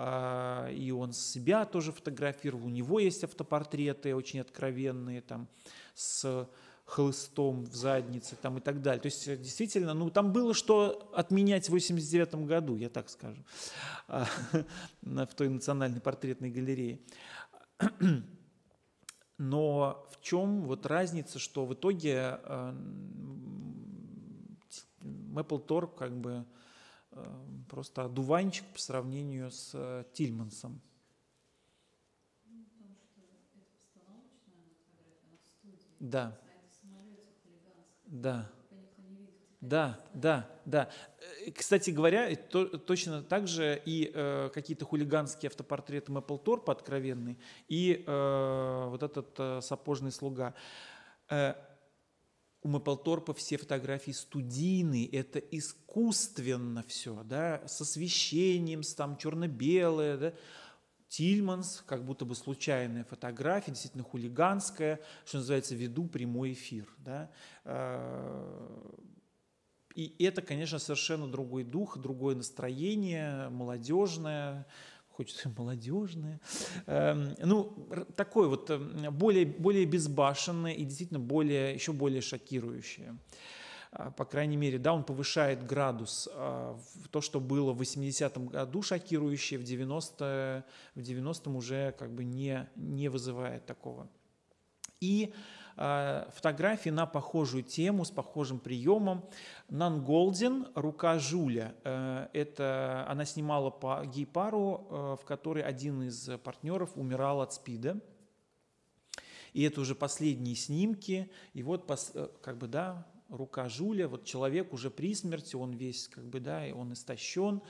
а, и он себя тоже фотографировал, у него есть автопортреты очень откровенные там с хлыстом в заднице там и так далее. То есть э, действительно, ну там было что отменять в 89 году, я так скажу, а, в той национальной портретной галерее. Но в чем вот разница, что в итоге э, Мэпплторп как бы э, просто одуванчик по сравнению с Тильмансом. Ну, да. Да. Да, да, да. Э, кстати говоря, то, точно так же и э, какие-то хулиганские автопортреты Мэпплторпа откровенный, и э, вот этот э, сапожный слуга. Э, у Мэпплторпа все фотографии студийные, это искусственно все, да, с освещением, с там черно-белое, да. Тильманс, как будто бы случайная фотография, действительно хулиганская, что называется, веду прямой эфир. Да? Э, и это, конечно, совершенно другой дух, другое настроение, молодежное, хочется молодежное. Эм, ну, такое вот эм, более, более безбашенное и действительно более, еще более шокирующее. А, по крайней мере, да, он повышает градус. А, то, что было в 80-м году шокирующее, в 90 в 90 уже как бы не, не вызывает такого. И а, фотографии на похожую тему с похожим приемом. Нан Голден «Рука Жуля». Э, это она снимала по гей-пару, э, в которой один из партнеров умирал от СПИДа. И это уже последние снимки. И вот, э, как бы, да, рука Жуля, вот человек уже при смерти, он весь как бы, да, и он истощен,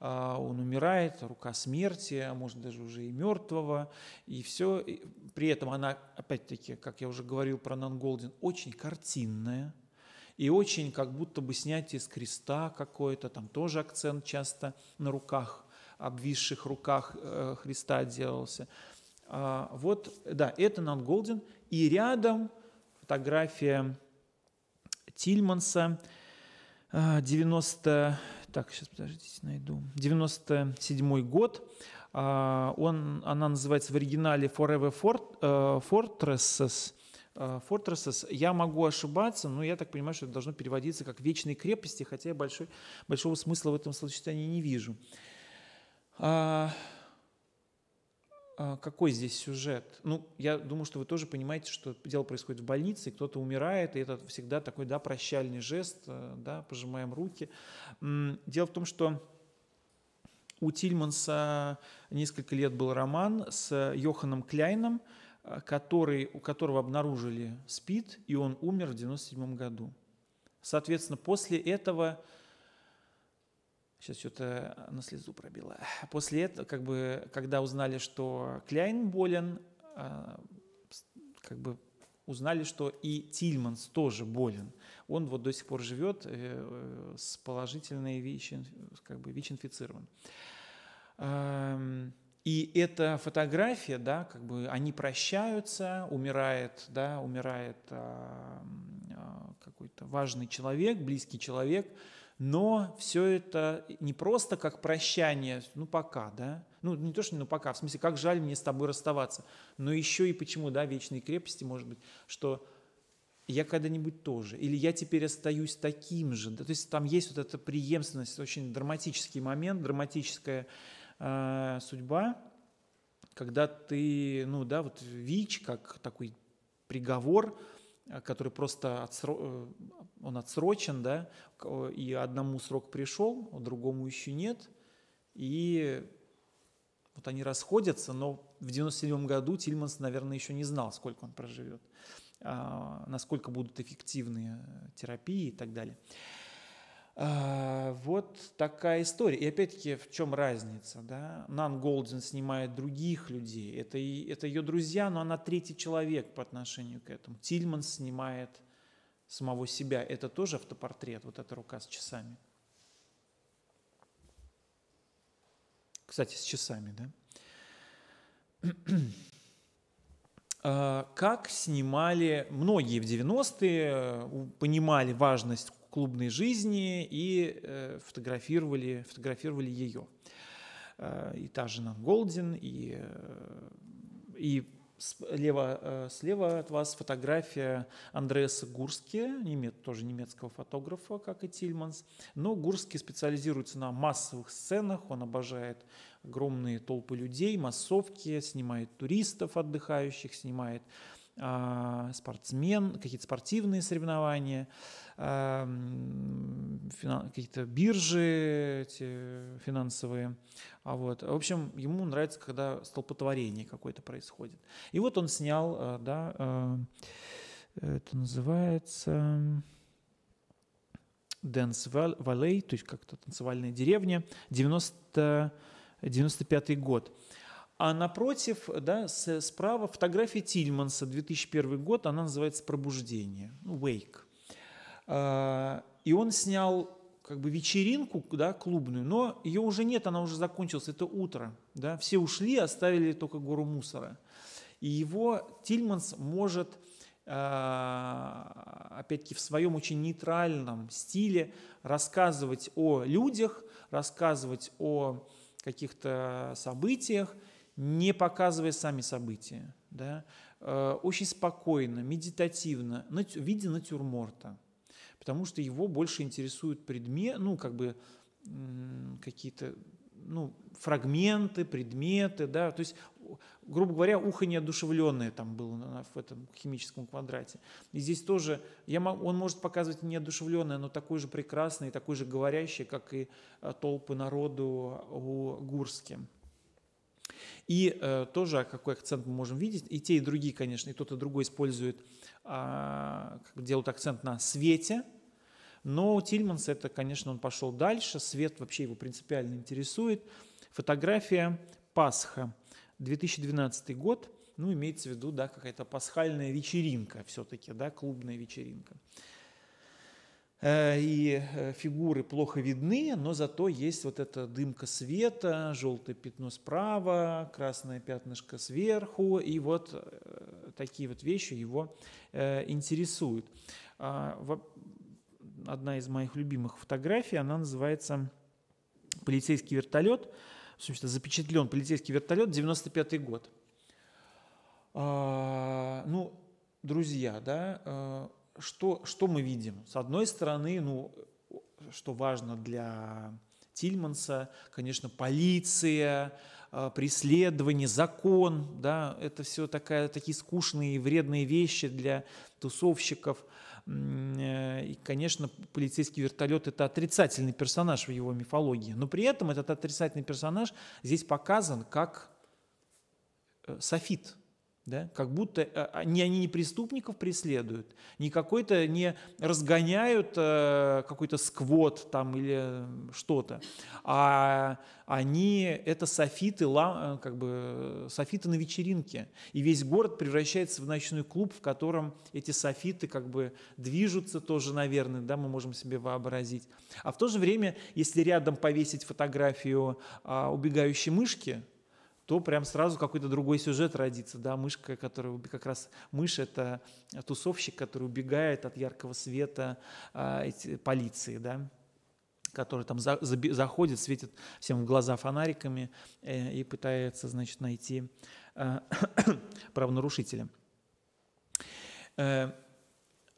а, он умирает, рука смерти, а может даже уже и мертвого, и все. И при этом она, опять-таки, как я уже говорил про Нанголдин, очень картинная, и очень как будто бы снятие с креста какое-то, там тоже акцент часто на руках, обвисших руках э, Христа делался. А, вот, да, это Нанголдин, и рядом фотография Тильманса. 90, э, так, сейчас подождите, найду. 97 год. А, он, она называется в оригинале Forever Fort э, Fortresses. Э, Fortresses. Я могу ошибаться, но я так понимаю, что это должно переводиться как «вечные крепости», хотя я большой, большого смысла в этом словосочетании не вижу. А, а, какой здесь сюжет? Ну, я думаю, что вы тоже понимаете, что дело происходит в больнице, кто-то умирает, и это всегда такой, да, прощальный жест, э, да, пожимаем руки. Дело в том, что у Тильманса несколько лет был роман с Йоханом Кляйном, э, который, у которого обнаружили СПИД, и он умер в 1997 году. Соответственно, после этого Сейчас что-то на слезу пробило. После этого, как бы, когда узнали, что Кляйн болен, а, как бы узнали, что и Тильманс тоже болен. Он вот до сих пор живет э, с положительной ВИЧ, как бы ВИЧ-инфицирован. Эм, и эта фотография, да, как бы они прощаются, умирает, да, умирает а, а, какой-то важный человек, близкий человек, но все это не просто как прощание, ну пока, да, ну не то, что ну пока, в смысле, как жаль мне с тобой расставаться, но еще и почему, да, вечные крепости, может быть, что я когда-нибудь тоже, или я теперь остаюсь таким же, да, то есть там есть вот эта преемственность, очень драматический момент, драматическая э, судьба, когда ты, ну да, вот ВИЧ, как такой приговор – Э, который просто отсро... Э, он отсрочен, да, и одному срок пришел, а другому еще нет, и вот они расходятся, но в 97 году Тильманс, наверное, еще не знал, сколько он проживет, а, насколько будут эффективны терапии и так далее. А, вот такая история. И опять-таки, в чем разница? Да? Нан Голден снимает других людей. Это, и, это ее друзья, но она третий человек по отношению к этому. Тильман снимает самого себя. Это тоже автопортрет, вот эта рука с часами. Кстати, с часами, да? А, как снимали, многие в 90-е понимали важность клубной жизни и э, фотографировали, фотографировали ее. Э, и та же Нан Голдин, и, э, и слева, э, слева от вас фотография Андреаса Гурски, немец, тоже немецкого фотографа, как и Тильманс. Но Гурский специализируется на массовых сценах, он обожает огромные толпы людей, массовки, снимает туристов отдыхающих, снимает а, спортсмен, какие-то спортивные соревнования, какие-то биржи эти финансовые. А вот. В общем, ему нравится, когда столпотворение какое-то происходит. И вот он снял, э, да, э, это называется... Dance Valley, то есть как-то танцевальная деревня, 90, 95 год. А напротив, да, справа фотография Тильманса, 2001 год, она называется «Пробуждение», ну, «Wake». А, и он снял как бы вечеринку, да, клубную, но ее уже нет, она уже закончилась, это утро, да, все ушли, оставили только гору мусора. И его Тильманс может, а, опять-таки, в своем очень нейтральном стиле рассказывать о людях, рассказывать о каких-то событиях – не показывая сами события, да, э, очень спокойно, медитативно, в виде натюрморта, потому что его больше интересуют предметы, ну, как бы какие-то ну, фрагменты, предметы, да, то есть, грубо говоря, ухо неодушевленное там было в этом химическом квадрате. И здесь тоже, я, он может показывать неодушевленное, но такое же прекрасное и такое же говорящее, как и э, толпы народу у Гурске. И э, тоже а какой акцент мы можем видеть. И те, и другие, конечно, и тот, и другой используют, э, делают акцент на свете. Но Тильманс, это, конечно, он пошел дальше. Свет вообще его принципиально интересует. Фотография Пасха, 2012 год. Ну, имеется в виду, да, какая-то пасхальная вечеринка все-таки, да, клубная вечеринка. Э, и э, фигуры плохо видны, но зато есть вот эта дымка света, желтое пятно справа, красное пятнышко сверху, и вот э, такие вот вещи его интересуют. А, одна из моих любимых фотографий, она называется «Полицейский вертолет», в общем запечатлен полицейский вертолет, 95 год. А, ну, друзья, да, что, что мы видим? С одной стороны, ну, что важно для Тильманса, конечно, полиция, э, преследование, закон, да, это все такая, такие скучные и вредные вещи для тусовщиков. Э, и, конечно, полицейский вертолет – это отрицательный персонаж в его мифологии, но при этом этот отрицательный персонаж здесь показан как э, софит – да? Как будто они, э, а, они не преступников преследуют, не какой-то не разгоняют э, какой-то сквот там или э, что-то, а они это софиты, э, как бы софиты на вечеринке, и весь город превращается в ночной клуб, в котором эти софиты как бы движутся тоже, наверное, да, мы можем себе вообразить. А в то же время, если рядом повесить фотографию э, убегающей мышки, то прям сразу какой-то другой сюжет родится, да, мышка, которая как раз мышь это тусовщик, который убегает от яркого света э, эти, полиции, да, который там за, за, заходит, светит всем в глаза фонариками э, и пытается, значит, найти э, правонарушителя. Э,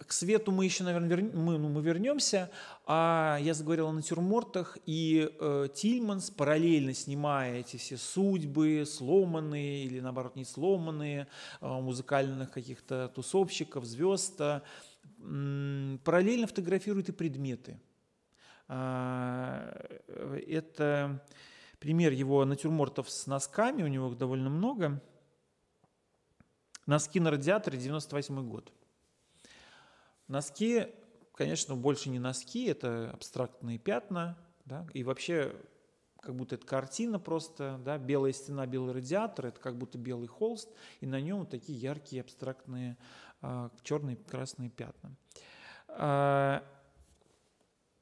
к свету мы еще, наверное, вернем, мы, ну, мы вернемся. А я заговорил о натюрмортах, и э, Тильманс, параллельно снимая эти все судьбы, сломанные или, наоборот, не сломанные, э, музыкальных каких-то тусовщиков, звезд, э, параллельно фотографирует и предметы. Э, это пример его натюрмортов с носками, у него их довольно много. Носки на радиаторе, 98 год. Носки, конечно, больше не носки, это абстрактные пятна, да, и вообще как будто это картина просто, да, белая стена, белый радиатор, это как будто белый холст, и на нем такие яркие абстрактные э, а, черные красные пятна. Э,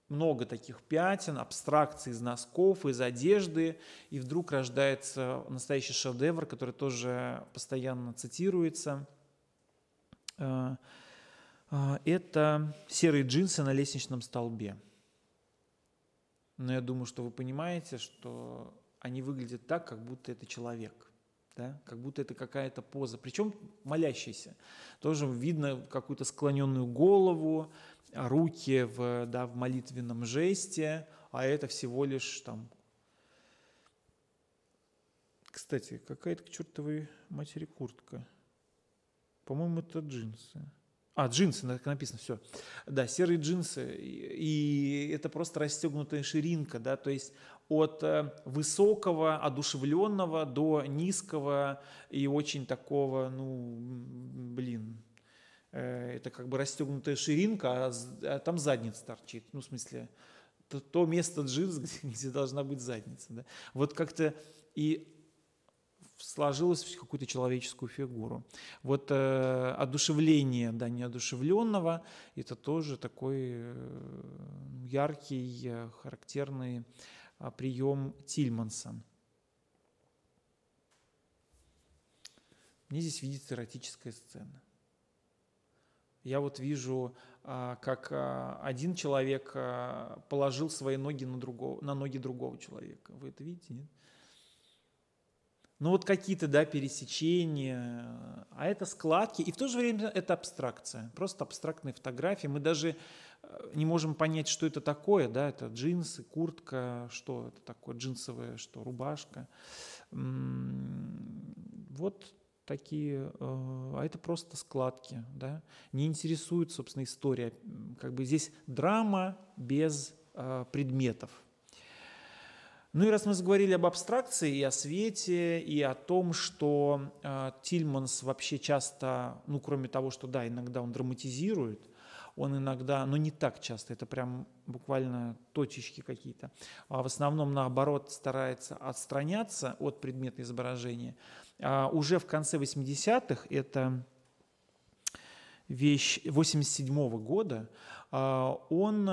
много таких пятен, абстракций из носков, из одежды, и вдруг рождается настоящий шедевр, который тоже постоянно цитируется. Э, а, это серые джинсы на лестничном столбе. Но я думаю, что вы понимаете, что они выглядят так, как будто это человек. Да? Как будто это какая-то поза. Причем молящийся. Тоже видно какую-то склоненную голову, руки в, да, в молитвенном жесте, а это всего лишь там... Кстати, какая-то к чертовой матери куртка. По-моему, это джинсы. А, джинсы, написано, все. Да, серые джинсы, и это просто расстегнутая ширинка, да, то есть от э, высокого, одушевленного до низкого и очень такого, ну, блин, э, это как бы расстегнутая ширинка, а, а там задница торчит, ну, в смысле, то, то место джинс, где, где должна быть задница, да. Вот как-то и сложилась в какую-то человеческую фигуру. Вот э, одушевление, да, неодушевленного, это тоже такой э, яркий, э, характерный э, а, прием Тильманса. Мне здесь видится эротическая сцена. Я вот вижу, а, как а, один человек положил свои ноги на, другого, на ноги другого человека. Вы это видите, нет? ну вот какие-то, да, пересечения, а это складки, и в то же время это абстракция, просто абстрактные фотографии, мы даже э, не можем понять, что это такое, да, это джинсы, куртка, что это такое, джинсовая, что рубашка, вот такие, э, а это просто складки, да, не интересует, собственно, история, как бы здесь драма без э, предметов, ну и раз мы заговорили об абстракции и о свете, и о том, что э, Тильманс вообще часто, ну кроме того, что да, иногда он драматизирует, он иногда, но не так часто, это прям буквально точечки какие-то, а в основном наоборот старается отстраняться от предмета изображения. А уже в конце 80-х это вещь 87 -го года, а, он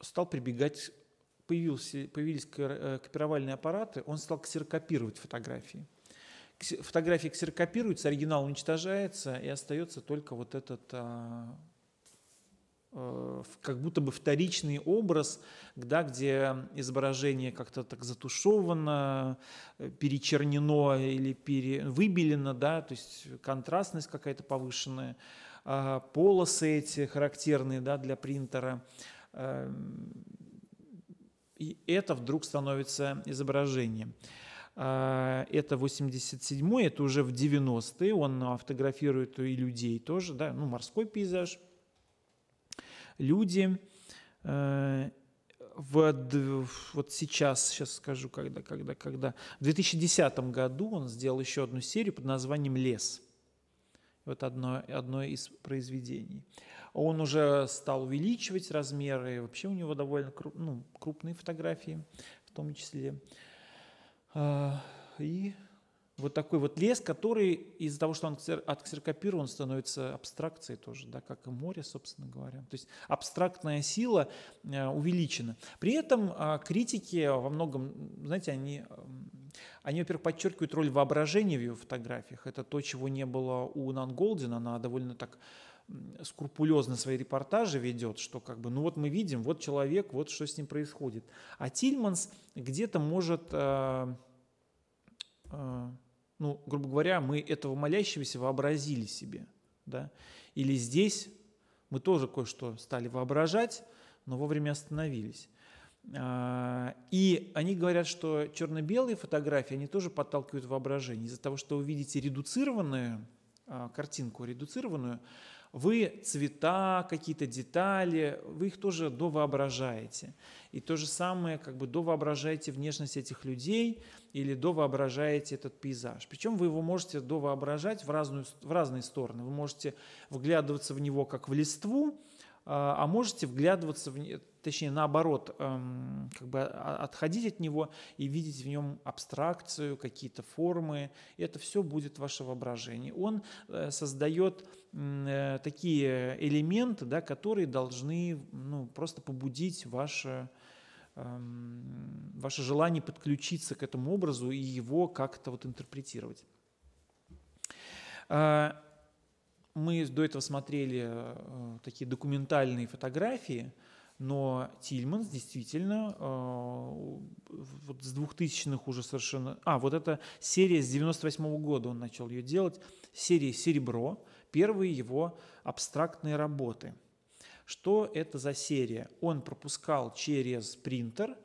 стал прибегать появился, появились э, копировальные аппараты, он стал ксерокопировать фотографии. Фотографии ксерокопируются, оригинал уничтожается, и остается только вот этот а, а, как будто бы вторичный образ, да, где изображение как-то так затушевано, э, перечернено или пере, выбелено, да, то есть контрастность какая-то повышенная, а, полосы эти характерные да, для принтера, эм, и это вдруг становится изображением. А, это 87-й, это уже в 90-е, он фотографирует и людей тоже, да, ну, морской пейзаж, люди. Э, в, вот сейчас, сейчас скажу, когда, когда, когда. В 2010 году он сделал еще одну серию под названием «Лес». Вот одно, одно из произведений. Он уже стал увеличивать размеры, вообще у него довольно круп, ну, крупные фотографии в том числе. А, и вот такой вот лес, который из-за того, что он отксеркопирован, становится абстракцией тоже, да, как и море, собственно говоря. То есть абстрактная сила э, увеличена. При этом а, критики во многом, знаете, они, эм, они во-первых, подчеркивают роль воображения в ее фотографиях. Это то, чего не было у Нан Голдина. Она довольно так скрупулезно свои репортажи ведет, что как бы, ну вот мы видим, вот человек, вот что с ним происходит. А Тильманс где-то может, э, э, ну, грубо говоря, мы этого молящегося вообразили себе, да, или здесь мы тоже кое-что стали воображать, но вовремя остановились. А, и они говорят, что черно-белые фотографии, они тоже подталкивают воображение. Из-за того, что вы видите редуцированную а, картинку, редуцированную, вы цвета, какие-то детали, вы их тоже довоображаете. И то же самое, как бы довоображаете внешность этих людей или довоображаете этот пейзаж. Причем вы его можете довоображать в, разную, в разные стороны. Вы можете вглядываться в него как в листву, а, а можете вглядываться в точнее наоборот, эм, как бы отходить от него и видеть в нем абстракцию, какие-то формы. и Это все будет ваше воображение. Он э, создает э, такие элементы, да, которые должны ну, просто побудить ваше эм, ваше желание подключиться к этому образу и его как-то вот интерпретировать. Э, мы до этого смотрели э, такие документальные фотографии, но Тильманс действительно а, вот с 2000-х уже совершенно... А, вот эта серия с 98 -го года он начал ее делать, серия «Серебро», первые его абстрактные работы. Что это за серия? Он пропускал через принтер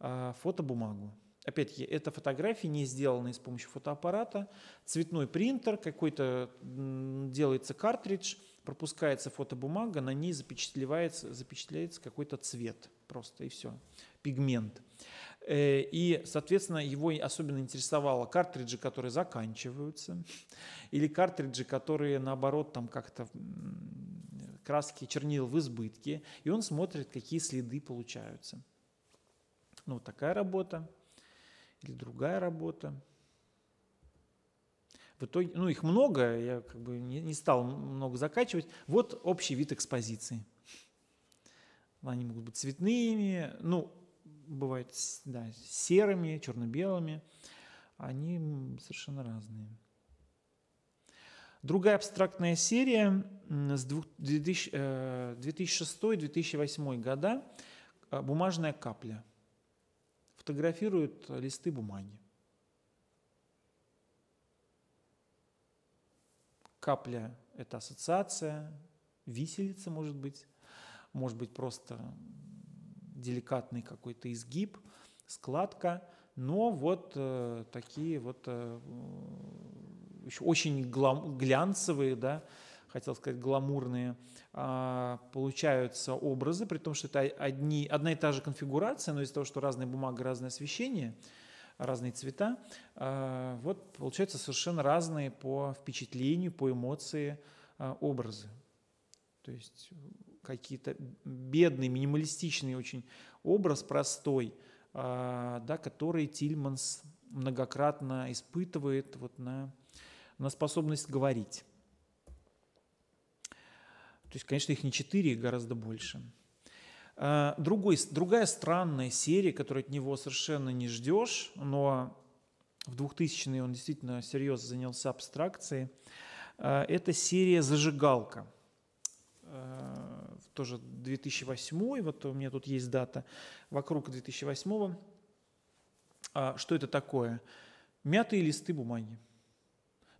а, фотобумагу. Опять-таки, это фотографии не сделанные с помощью фотоаппарата. Цветной принтер, какой-то делается картридж – пропускается фотобумага, на ней запечатлевается, запечатляется какой-то цвет просто и все, пигмент. Э, и, соответственно, его особенно интересовало картриджи, которые заканчиваются, или картриджи, которые, наоборот, там как-то краски, чернил в избытке, и он смотрит, какие следы получаются. Ну, такая работа или другая работа. В итоге, ну, их много, я как бы не, не стал много закачивать. Вот общий вид экспозиции. Они могут быть цветными, ну, бывают да, серыми, черно-белыми. Они совершенно разные. Другая абстрактная серия с 2006-2008 э, года э, «Бумажная капля». Фотографируют листы бумаги. Капля – это ассоциация, виселица, может быть, может быть, просто деликатный какой-то изгиб, складка, но вот э, такие вот э, очень глам, глянцевые, да, хотел сказать гламурные, э, получаются образы, при том, что это одни, одна и та же конфигурация, но из-за того, что разная бумага, разное освещение – разные цвета. А, вот получаются совершенно разные по впечатлению, по эмоции а, образы. То есть какие-то бедный, минималистичный очень образ, простой, а, да, который Тильманс многократно испытывает вот на, на способность говорить. То есть, конечно, их не четыре, их гораздо больше. Э, другой, другая странная серия, которую от него совершенно не ждешь, но в 2000-е он действительно серьезно занялся абстракцией, э, это серия «Зажигалка». Э, тоже 2008, вот у меня тут есть дата, вокруг 2008. А, что это такое? Мятые листы бумаги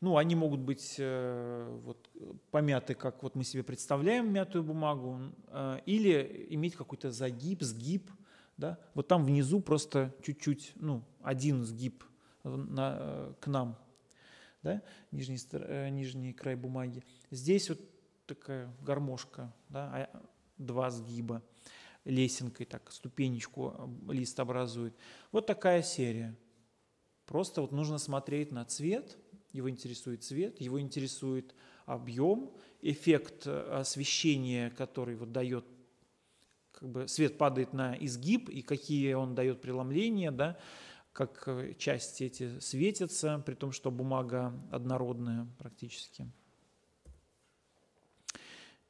ну, они могут быть э, вот, помяты, как вот мы себе представляем мятую бумагу, э, или иметь какой-то загиб, сгиб. Да? Вот там внизу просто чуть-чуть, ну, один сгиб на, э, к нам, да? нижний, э, нижний край бумаги. Здесь вот такая гармошка, да? А, два сгиба лесенкой, так, ступенечку э, лист образует. Вот такая серия. Просто вот нужно смотреть на цвет – его интересует цвет, его интересует объем, эффект э, освещения, который вот дает как бы свет падает на изгиб и какие он дает преломления, да, как э, части эти светятся, при том, что бумага однородная практически.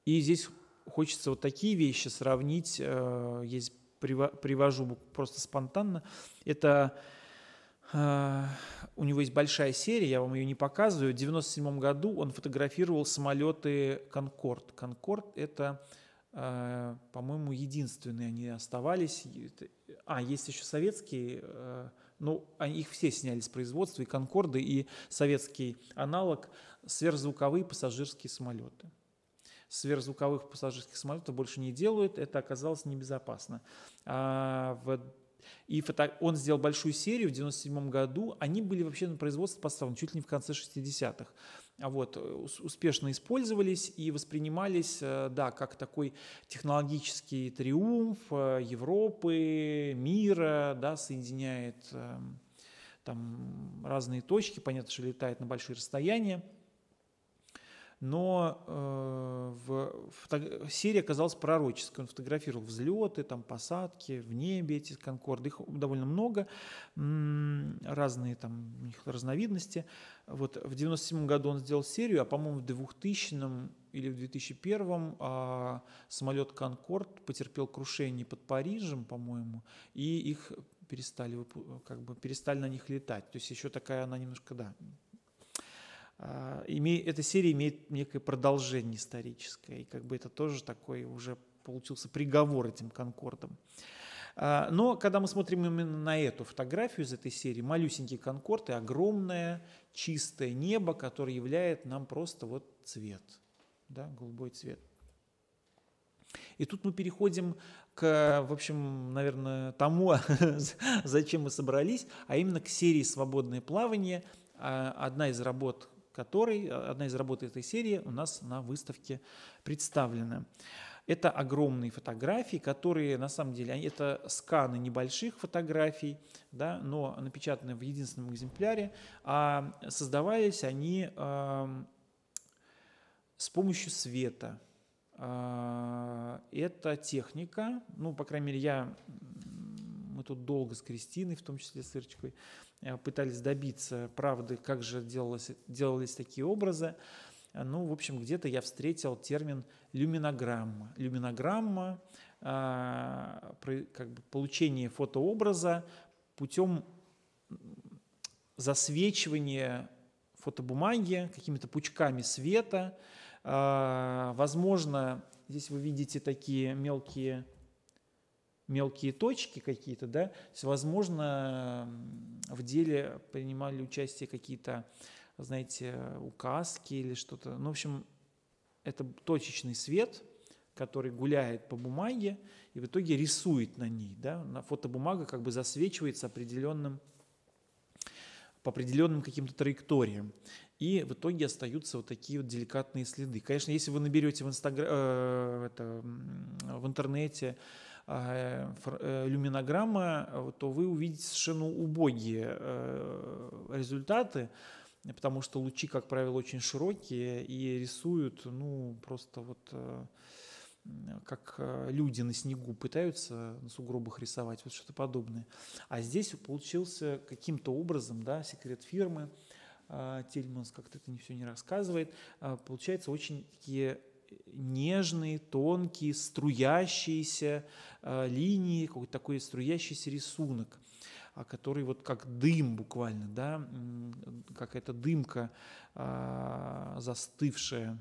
И здесь хочется вот такие вещи сравнить, э, есть привожу просто спонтанно. Это а, у него есть большая серия, я вам ее не показываю. В 1997 году он фотографировал самолеты «Конкорд». «Конкорд» — это, а, по-моему, единственные они оставались. А, есть еще советские, а, ну, их все сняли с производства, и «Конкорды», и советский аналог — сверхзвуковые пассажирские самолеты сверхзвуковых пассажирских самолетов больше не делают, это оказалось небезопасно. А в и фото... он сделал большую серию в 97 году. Они были вообще на производство поставлены чуть ли не в конце 60-х. А вот, э, успешно использовались и воспринимались, э, да, как такой технологический триумф э, Европы, мира, да, соединяет эм, там разные точки, понятно, что летает на большие расстояния но э, в, серия оказалась пророческой. Он фотографировал взлеты, там, посадки в небе, эти конкорды, их довольно много, разные там у них разновидности. Вот в 97 году он сделал серию, а, по-моему, в 2000 м или в 2001 э, а, самолет «Конкорд» потерпел крушение под Парижем, по-моему, и их перестали, как бы перестали на них летать. То есть еще такая она немножко, да, а, име, эта серия имеет некое продолжение историческое, и как бы это тоже такой уже получился приговор этим конкордам. А, но когда мы смотрим именно на эту фотографию из этой серии, малюсенький конкорд и огромное чистое небо, которое являет нам просто вот цвет, да, голубой цвет. И тут мы переходим к, в общем, наверное, тому, зачем мы собрались, а именно к серии «Свободное плавание», а, одна из работ который, э, одна из работ этой серии, у нас на выставке представлена. Это огромные фотографии, которые на самом деле это сканы небольших фотографий, да, но напечатаны в единственном экземпляре, а создавались они э, с помощью света. Э, это техника, ну, по крайней мере, я мы тут долго с Кристиной, в том числе с Ирочкой, э, пытались добиться правды, как же делалось, делались такие образы. Ну, в общем, где-то я встретил термин люминограмма. Люминограмма э, как бы получение фотообраза путем засвечивания фотобумаги какими-то пучками света. Э, возможно, здесь вы видите такие мелкие мелкие точки какие-то, да, возможно, в деле принимали участие какие-то, знаете, указки или что-то. Ну, в общем, это точечный свет, который гуляет по бумаге и в итоге рисует на ней, да, на фотобумага как бы засвечивается определенным по определенным каким-то траекториям. И в итоге остаются вот такие вот деликатные следы. Конечно, если вы наберете в, инстагра... э, это, в интернете Э, э, люминограмма, э, то вы увидите совершенно убогие результаты, потому что лучи, как правило, очень широкие и рисуют, ну, просто вот как люди на снегу пытаются на сугробах рисовать, вот что-то подобное. А здесь получился каким-то образом, да, секрет фирмы, Тельманс как-то это не все не рассказывает, получается очень такие нежные, тонкие, струящиеся э, линии, какой-то такой струящийся рисунок, а, который вот как дым буквально, да, какая-то дымка а, застывшая.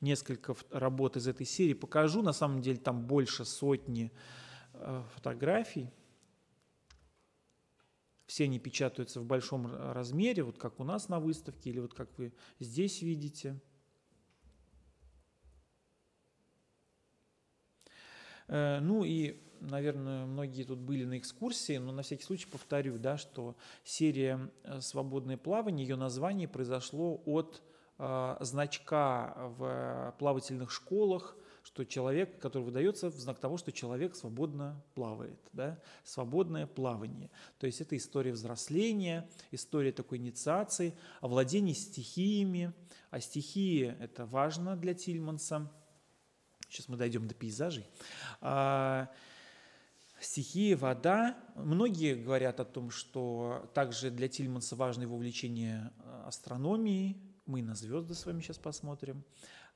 Несколько работ из этой серии покажу, на самом деле там больше сотни э, фотографий все они печатаются в большом а, размере, вот как у нас на выставке или вот как вы здесь видите. Э, ну и, наверное, многие тут были на экскурсии, но на всякий случай повторю, да, что серия э, «Свободное плавание», ее название произошло от а, значка в э, плавательных школах – что человек, который выдается в знак того, что человек свободно плавает, да? свободное плавание. То есть это история взросления, история такой инициации, овладения стихиями. А стихии – это важно для Тильманса. Сейчас мы дойдем до пейзажей. А, стихии, вода. Многие говорят о том, что также для Тильманса важно его увлечение э, астрономией. Мы на звезды с вами сейчас посмотрим.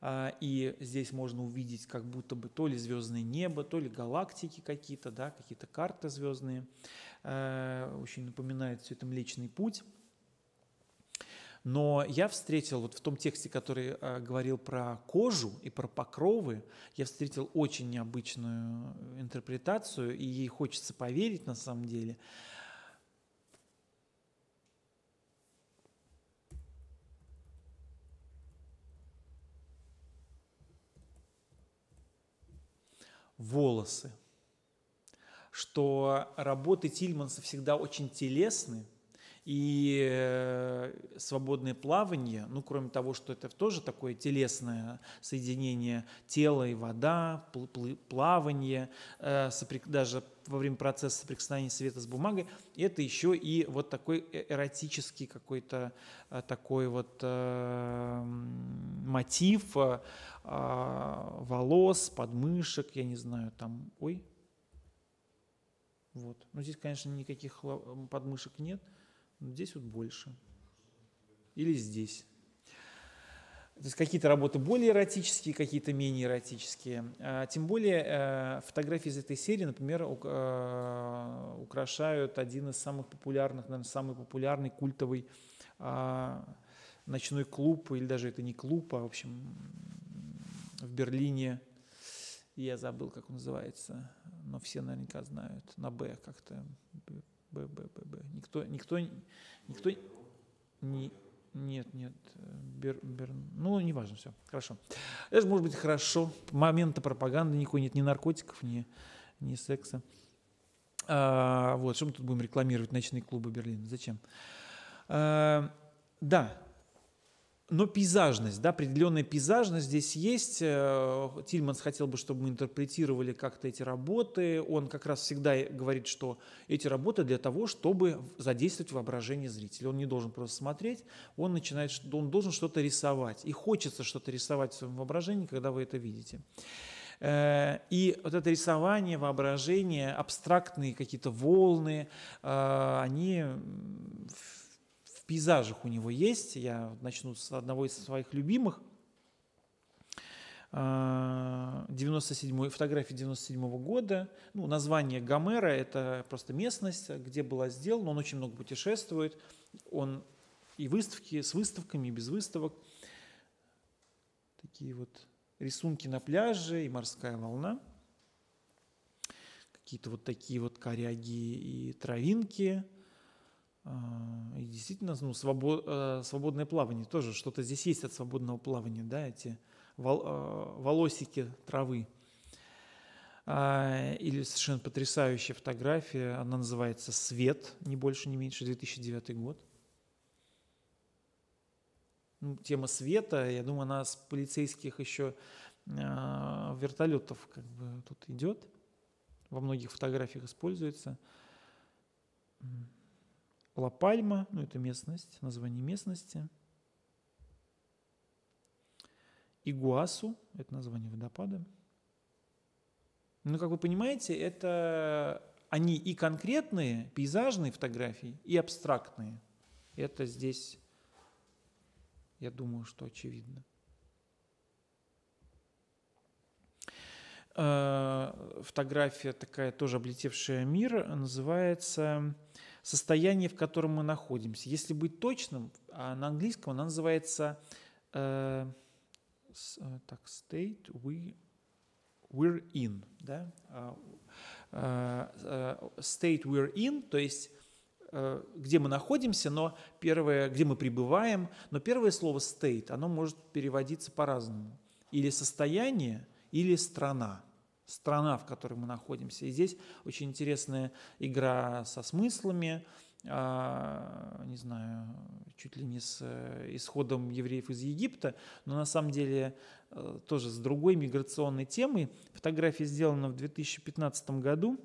А, и здесь можно увидеть как будто бы то ли звездное небо, то ли галактики какие-то, да, какие-то карты звездные. Э, очень напоминает все это Млечный Путь. Но я встретил, вот в том тексте, который э, говорил про кожу и про покровы, я встретил очень необычную э, интерпретацию, и ей хочется поверить на самом деле. волосы, что работы Тильманса всегда очень телесны, и э, свободное плавание, ну, кроме того, что это тоже такое телесное соединение тела и вода, плавание, э, даже во время процесса соприкосновения света с бумагой, это еще и вот такой э, эротический какой-то такой вот мотив а, волос, подмышек, я не знаю, там, ой, вот. Ну, здесь, конечно, никаких подмышек нет, здесь вот больше. Или здесь. То есть какие-то работы более эротические, какие-то менее эротические. А, тем более э, фотографии из этой серии, например, э, украшают один из самых популярных, наверное, самый популярный культовый а, ночной клуб, или даже это не клуб, а, в общем, в Берлине, я забыл, как он называется, но все наверняка знают, на Б как-то, Б, Б, Б, Б. Никто, никто, никто, не, нет, нет, бер, бер, ну, неважно, все, хорошо. Это же может быть хорошо, момента пропаганды никакой нет, ни наркотиков, ни, ни секса. А, вот, что мы тут будем рекламировать ночные клубы Берлина, зачем? А, да, но пейзажность, да, определенная пейзажность здесь есть. Э, Тильманс хотел бы, чтобы мы интерпретировали как-то эти работы. Он как раз всегда говорит, что эти работы для того, чтобы задействовать воображение зрителя. Он не должен просто смотреть, он начинает, он должен что-то рисовать. И хочется что-то рисовать в своем воображении, когда вы это видите. Э, и вот это рисование, воображение, абстрактные какие-то волны, э, они пейзажах у него есть. Я начну с одного из своих любимых. 97 а, фотографии 97 -го года. Ну, название Гомера – это просто местность, где была сделана. Он очень много путешествует. Он и выставки с выставками, и без выставок. Такие вот рисунки на пляже и морская волна. Какие-то вот такие вот коряги и травинки – а, и действительно, ну, свобод, э, свободное плавание тоже, что-то здесь есть от свободного плавания, да, эти вол, э, волосики травы. А, или совершенно потрясающая фотография, она называется «Свет», не больше, не меньше, 2009 год. Ну, тема света, я думаю, она с полицейских еще э, вертолетов как бы тут идет, во многих фотографиях используется. Лапальма, ну это местность, название местности. Игуасу, это название водопада. Ну, как вы понимаете, это они и конкретные пейзажные фотографии, и абстрактные. Это здесь, я думаю, что очевидно. Э, фотография такая тоже облетевшая мир называется состояние, в котором мы находимся. Если быть точным, а на английском она называется э, э так, state we, we're in. Да? А, э, э, state we're in, то есть где мы находимся, но первое, где мы пребываем, но первое слово state, оно может переводиться по-разному. Или состояние, или страна страна, в которой мы находимся. И здесь очень интересная игра со смыслами, а, не знаю, чуть ли не с э, исходом евреев из Египта, но на самом деле э, тоже с другой миграционной темой. Фотография сделана в 2015 году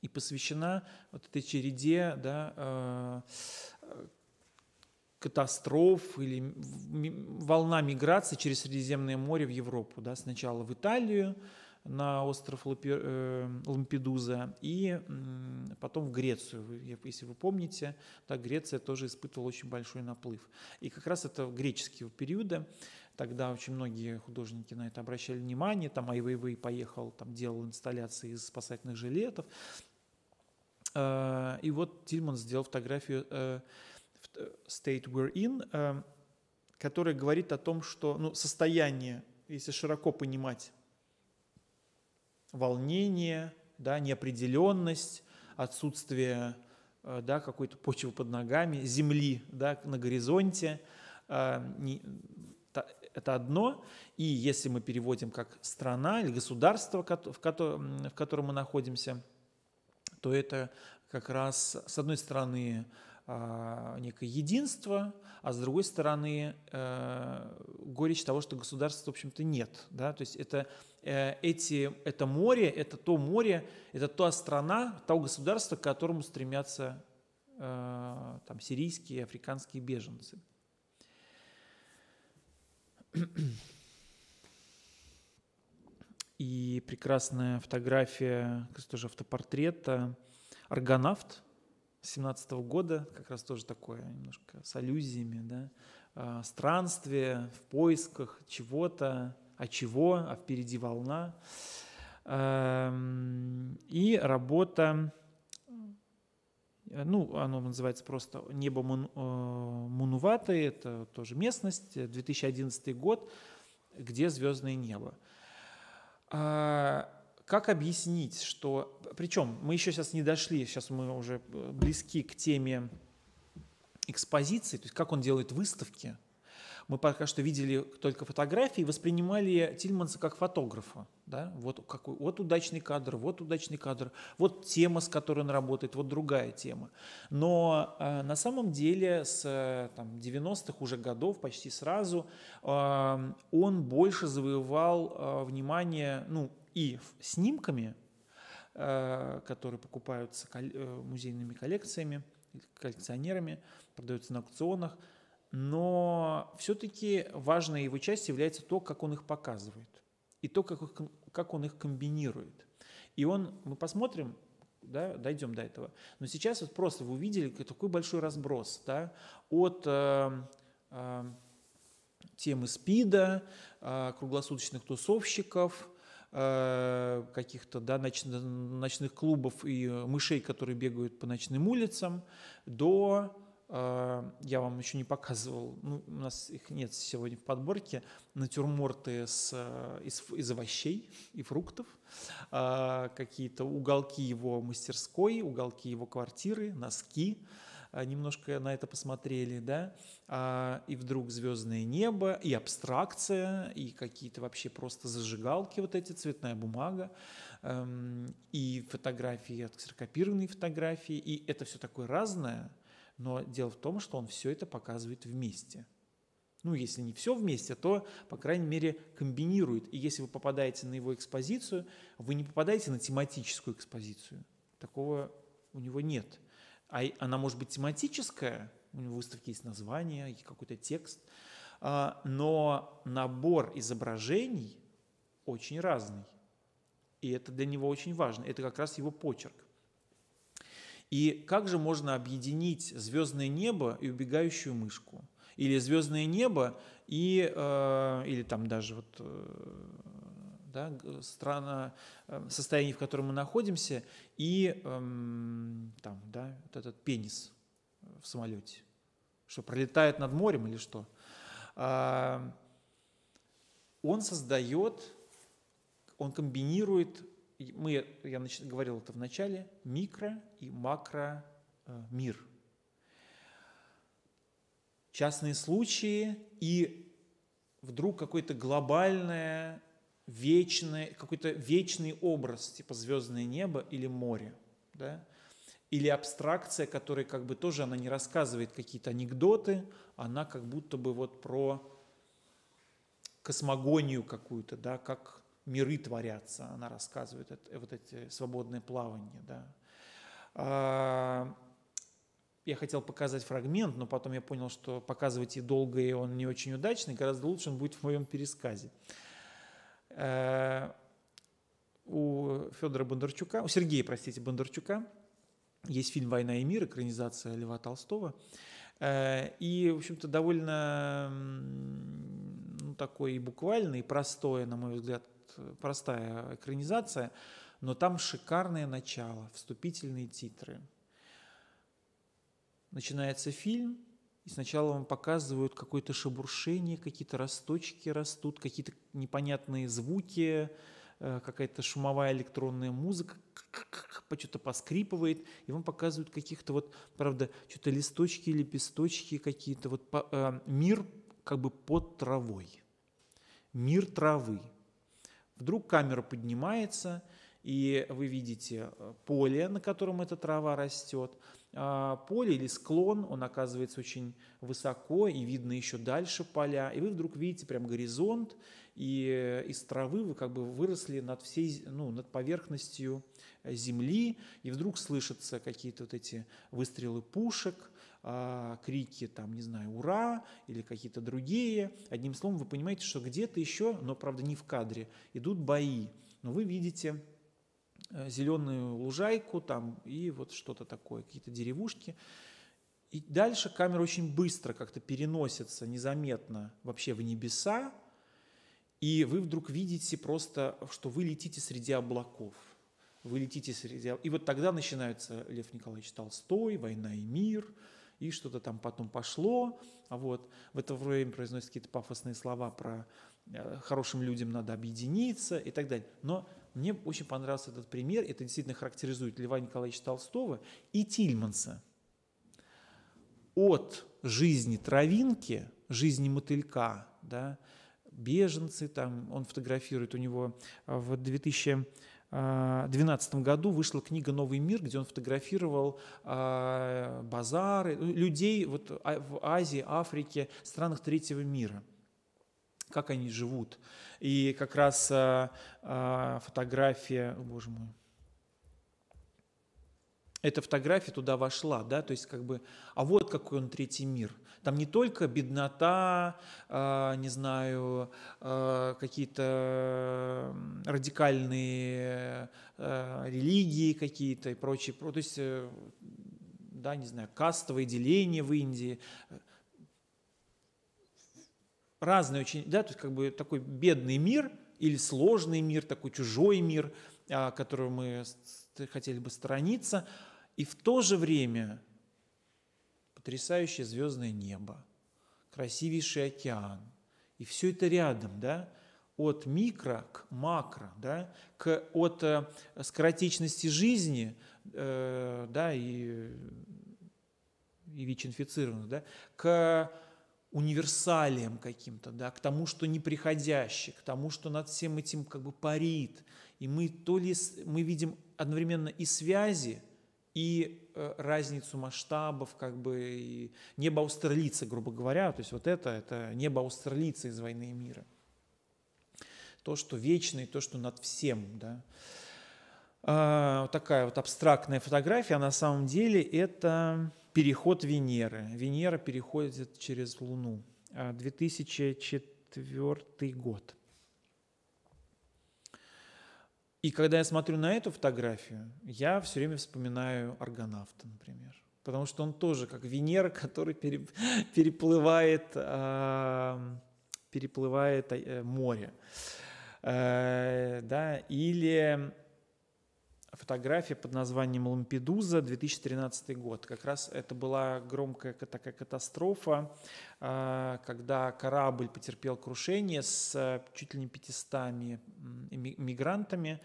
и посвящена вот этой череде да, э, катастроф или волна миграции через Средиземное море в Европу. Да, сначала в Италию, на остров э, Лампедуза и потом в Грецию. Если вы помните, да, Греция тоже испытывала очень большой наплыв. И как раз это греческие периоды. Тогда очень многие художники на это обращали внимание. Там Айвейвей поехал, там делал инсталляции из спасательных жилетов. Э, и вот Тильман сделал фотографию э, «State We're In», которая говорит о том, что ну, состояние, если широко понимать волнение, да, неопределенность, отсутствие э, да, какой-то почвы под ногами, земли да, на горизонте. Э, это одно. И если мы переводим как страна или государство, в котором мы находимся, то это как раз, с одной стороны, а, некое единство, а с другой стороны э, горечь того, что государства, в общем-то, нет. Да? То есть это, э, эти, это море, это то море, это та страна, то государство, к которому стремятся э, там, сирийские, африканские беженцы. И прекрасная фотография, кстати, тоже автопортрета, аргонавт – 17 года, как раз тоже такое, немножко с аллюзиями, да, а, в поисках чего-то, а чего, а впереди волна. Эм, и работа, э, ну, оно называется просто «Небо Мун, э, Мунуваты», это тоже местность, 2011 год, где звездное небо. А, как объяснить, что... Причем мы еще сейчас не дошли, сейчас мы уже э, близки к теме экспозиции, то есть как он делает выставки. Мы пока что видели только фотографии, воспринимали Тильманса как фотографа. Да? Вот, какой, вот удачный кадр, вот удачный кадр, вот тема, с которой он работает, вот другая тема. Но э, на самом деле с э, 90-х уже годов почти сразу э, он больше завоевал э, внимание, ну, и снимками, э, которые покупаются э, музейными коллекциями, коллекционерами, продаются на аукционах, но все-таки важной его частью является то, как он их показывает и то, как, их, как он их комбинирует. И он, мы посмотрим, да, дойдем до этого. Но сейчас вот просто вы увидели такой большой разброс да, от э, э, темы СПИДа, э, круглосуточных тусовщиков – Э, каких-то да, ноч, ночных клубов и э, мышей, которые бегают по ночным улицам, до э, я вам еще не показывал, ну, у нас их нет сегодня в подборке, натюрморты с, из, из овощей и фруктов, какие-то уголки его мастерской, уголки его квартиры, носки, а, немножко на это посмотрели, да, а, и вдруг звездное небо, и абстракция, и какие-то вообще просто зажигалки вот эти, цветная бумага, эм, и фотографии, отксерокопированные фотографии, и это все такое разное, но дело в том, что он все это показывает вместе – ну, если не все вместе, то, по крайней мере, комбинирует. И если вы попадаете на его экспозицию, вы не попадаете на тематическую экспозицию. Такого у него нет а она может быть тематическая, у выставки есть название, есть какой-то текст, а, но набор изображений очень разный. И это для него очень важно. Это как раз его почерк. И как же можно объединить звездное небо и убегающую мышку? Или звездное небо и, э, или там даже вот э, да, страна, э, состояние, в котором мы находимся, и эм, там, да, вот этот пенис э, в самолете, что пролетает над морем или что. А, он создает, он комбинирует, мы, я говорил это в начале, микро и макро э, мир. Частные случаи и вдруг какое-то глобальное вечный, какой-то вечный образ, типа звездное небо или море, да? или абстракция, которая как бы тоже, она не рассказывает какие-то анекдоты, она как будто бы вот про космогонию какую-то, да, как миры творятся, она рассказывает это, вот эти свободные плавания, да. А, я хотел показать фрагмент, но потом я понял, что показывать и долго, и он не очень удачный, гораздо лучше он будет в моем пересказе. Э, у Федора Бондарчука, у Сергея, простите, Бондарчука, есть фильм «Война и мир», экранизация Льва Толстого. Э, и, в общем-то, довольно ну, такой и буквальный, и простое, на мой взгляд, простая экранизация, но там шикарное начало, вступительные титры. Начинается фильм, и сначала вам показывают какое-то шебуршение, какие-то росточки растут, какие-то непонятные звуки, э, какая-то шумовая электронная музыка, что-то поскрипывает, и вам показывают каких-то вот, правда, что-то листочки, лепесточки какие-то, вот э, мир как бы под травой, мир травы. Вдруг камера поднимается, и вы видите э, поле, на котором эта трава растет – а, поле или склон, он оказывается очень высоко и видно еще дальше поля, и вы вдруг видите прям горизонт, и э, из травы вы как бы выросли над всей, ну, над поверхностью э, земли, и вдруг слышатся какие-то вот эти выстрелы пушек, а, крики там, не знаю, ура или какие-то другие. Одним словом, вы понимаете, что где-то еще, но правда не в кадре, идут бои, но вы видите Э, зеленую лужайку там и вот что-то такое, какие-то деревушки. И дальше камера очень быстро как-то переносится незаметно вообще в небеса, и вы вдруг видите просто, что вы летите среди облаков. Вы летите среди... И вот тогда начинаются Лев Николаевич Толстой, «Война и мир», и что-то там потом пошло. А вот в это время произносят какие-то пафосные слова про э, «хорошим людям надо объединиться» и так далее. Но мне очень понравился этот пример. Это действительно характеризует Льва Николаевича Толстого и Тильманса. От жизни травинки, жизни мотылька, да, беженцы, там он фотографирует, у него э, в 2000 2012 э, году вышла книга «Новый мир», где он фотографировал э, базары ну, людей вот а, в Азии, Африке, странах третьего мира – как они живут. И как раз а, а, фотография, о, боже мой, эта фотография туда вошла, да, то есть как бы, а вот какой он третий мир. Там не только беднота, э, не знаю, э, какие-то э, радикальные э, религии какие-то и прочее, то есть, да, не знаю, кастовые деления в Индии, разные очень, да, то есть как бы такой бедный мир или сложный мир, такой чужой мир, а, которого мы хотели бы сторониться, и в то же время потрясающее звездное небо, красивейший океан, и все это рядом, да, от микро к макро, да, к, от э, скоротечности жизни, э, да, и, э, и ВИЧ-инфицированных, да, к универсалием каким-то, да, к тому, что неприходящее, к тому, что над всем этим как бы парит. И мы то ли мы видим одновременно и связи, и э, разницу масштабов, как бы и небо австралийца, грубо говоря, то есть вот это, это небо австралийца из «Войны и мира». То, что вечное, то, что над всем, да. Э, вот такая вот абстрактная фотография, а на самом деле это переход Венеры. Венера переходит через Луну. 2004 а, год. И когда я смотрю на эту фотографию, я все время вспоминаю аргонавта, например. Потому что он тоже как Венера, который переплывает, а, переплывает э, море. Э, да, или фотография под названием «Лампедуза», 2013 год. Как раз это была громкая такая катастрофа, а, когда корабль потерпел крушение с э, чуть ли не 500 мигрантами,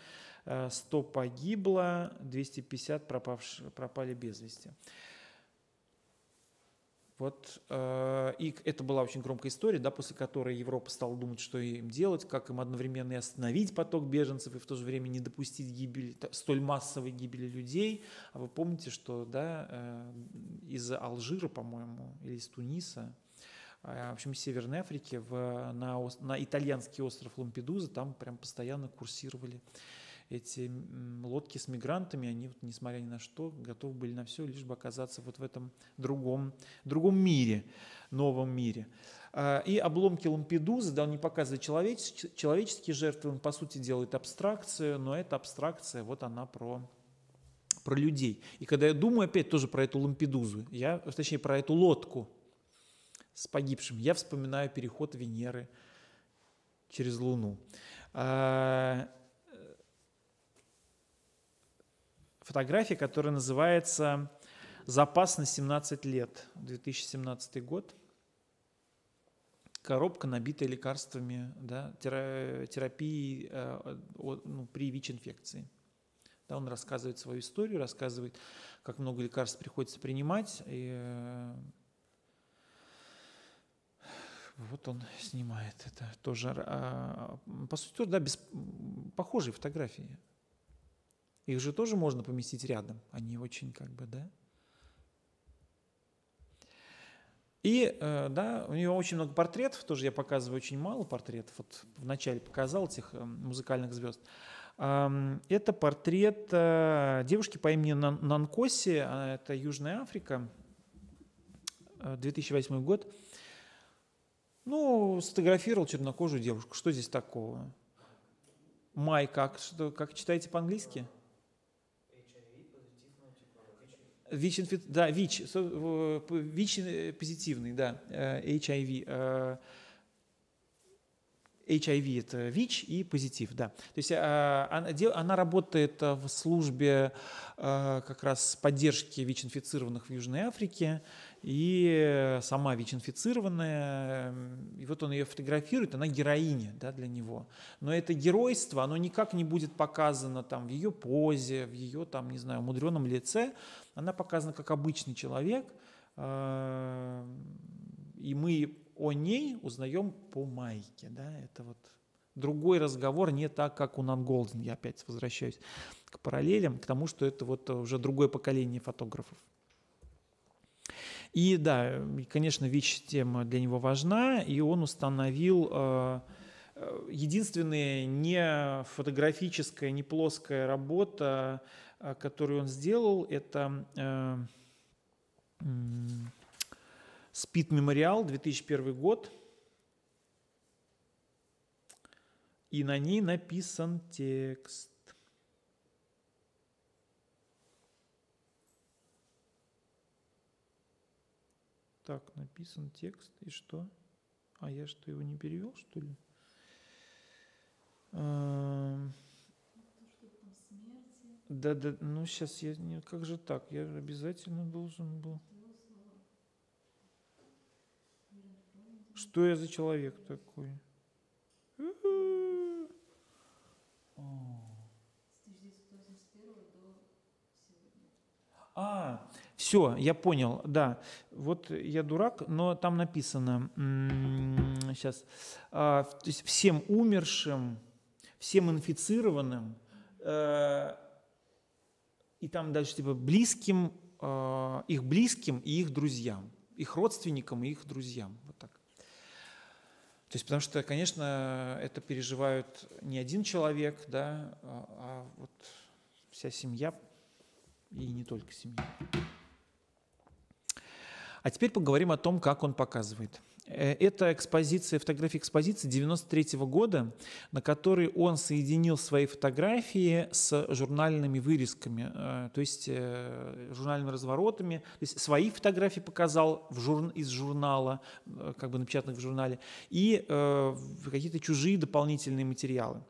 100 э, погибло, 250 пропавши, пропали без вести. Вот, э, и это была очень громкая история, да, после которой Европа стала думать, что им делать, как им одновременно и остановить поток беженцев и в то же время не допустить гибели, столь массовой гибели людей. А вы помните, что да, э, из Алжира, по-моему, или из Туниса, э, в общем, из Северной Африки в, на, на итальянский остров Лампедуза там прям постоянно курсировали эти лодки с мигрантами, они, вот, несмотря ни на что, готовы были на все, лишь бы оказаться вот в этом другом, другом мире, новом мире. А, и обломки Лампедузы, да, он не показывает человеческие, человеческие жертвы, он, по сути, делает абстракцию, но эта абстракция, вот она про про людей. И когда я думаю опять тоже про эту Лампедузу, я, точнее, про эту лодку с погибшим, я вспоминаю переход Венеры через Луну. А, фотографии, которая называется «Запас на 17 лет», 2017 год. Коробка, набитая лекарствами да, терапии э, ну, при ВИЧ-инфекции. Да, он рассказывает свою историю, рассказывает, как много лекарств приходится принимать. И, э, вот он снимает это тоже. А, а, по сути, да, без, похожие фотографии. Их же тоже можно поместить рядом. Они очень как бы, да? И, э, да, у него очень много портретов, тоже я показываю очень мало портретов, вот вначале показал этих э, музыкальных звезд. Это портрет э, девушки по имени Нанкоси, а, это Южная Африка, 2008 год. Ну, сфотографировал чернокожую девушку, что здесь такого? Май, как, что, как читаете по-английски? ВИЧ, да, ВИЧ, ВИЧ э, позитивный, да, HIV. Э, HIV э, – это ВИЧ и позитив, да. То есть а, она, она работает в службе как раз поддержки ВИЧ-инфицированных в Южной Африке, и сама ВИЧ-инфицированная, и вот он ее фотографирует, она героиня да, для него. Но это геройство, оно никак не будет показано там, в ее позе, в ее, там, не знаю, мудреном лице. Она показана как обычный человек, э, и мы о ней узнаем по майке. Да? Это вот другой разговор, не так, как у Нан Я опять возвращаюсь к параллелям, к тому, что это вот уже другое поколение фотографов. И да, конечно, вич тема для него важна, и он установил э, э, единственная не фотографическая, не плоская работа, э, которую он сделал, это СПИД Мемориал 2001 год. И на ней написан текст. Так, написан текст, и что? А я что, его не перевел, что ли? Эм, да, да, ну сейчас я, не, как же так, я обязательно должен был. Что я за человек такой? А, все, я понял, да. Вот я дурак, но там написано, сейчас, а, то есть всем умершим, всем инфицированным, э, и там дальше типа близким, а, их близким и их друзьям, их родственникам и их друзьям, вот так. То есть, потому что, конечно, это переживают не один человек, да, а, а вот вся семья и не только семья. А теперь поговорим о том, как он показывает. Э, это экспозиция, фотография экспозиции 93 года, на которой он соединил свои фотографии с журнальными вырезками, э, то есть э, журнальными разворотами. То есть свои фотографии показал в жур... из журнала, как бы напечатанных в журнале, и какие-то чужие дополнительные материалы.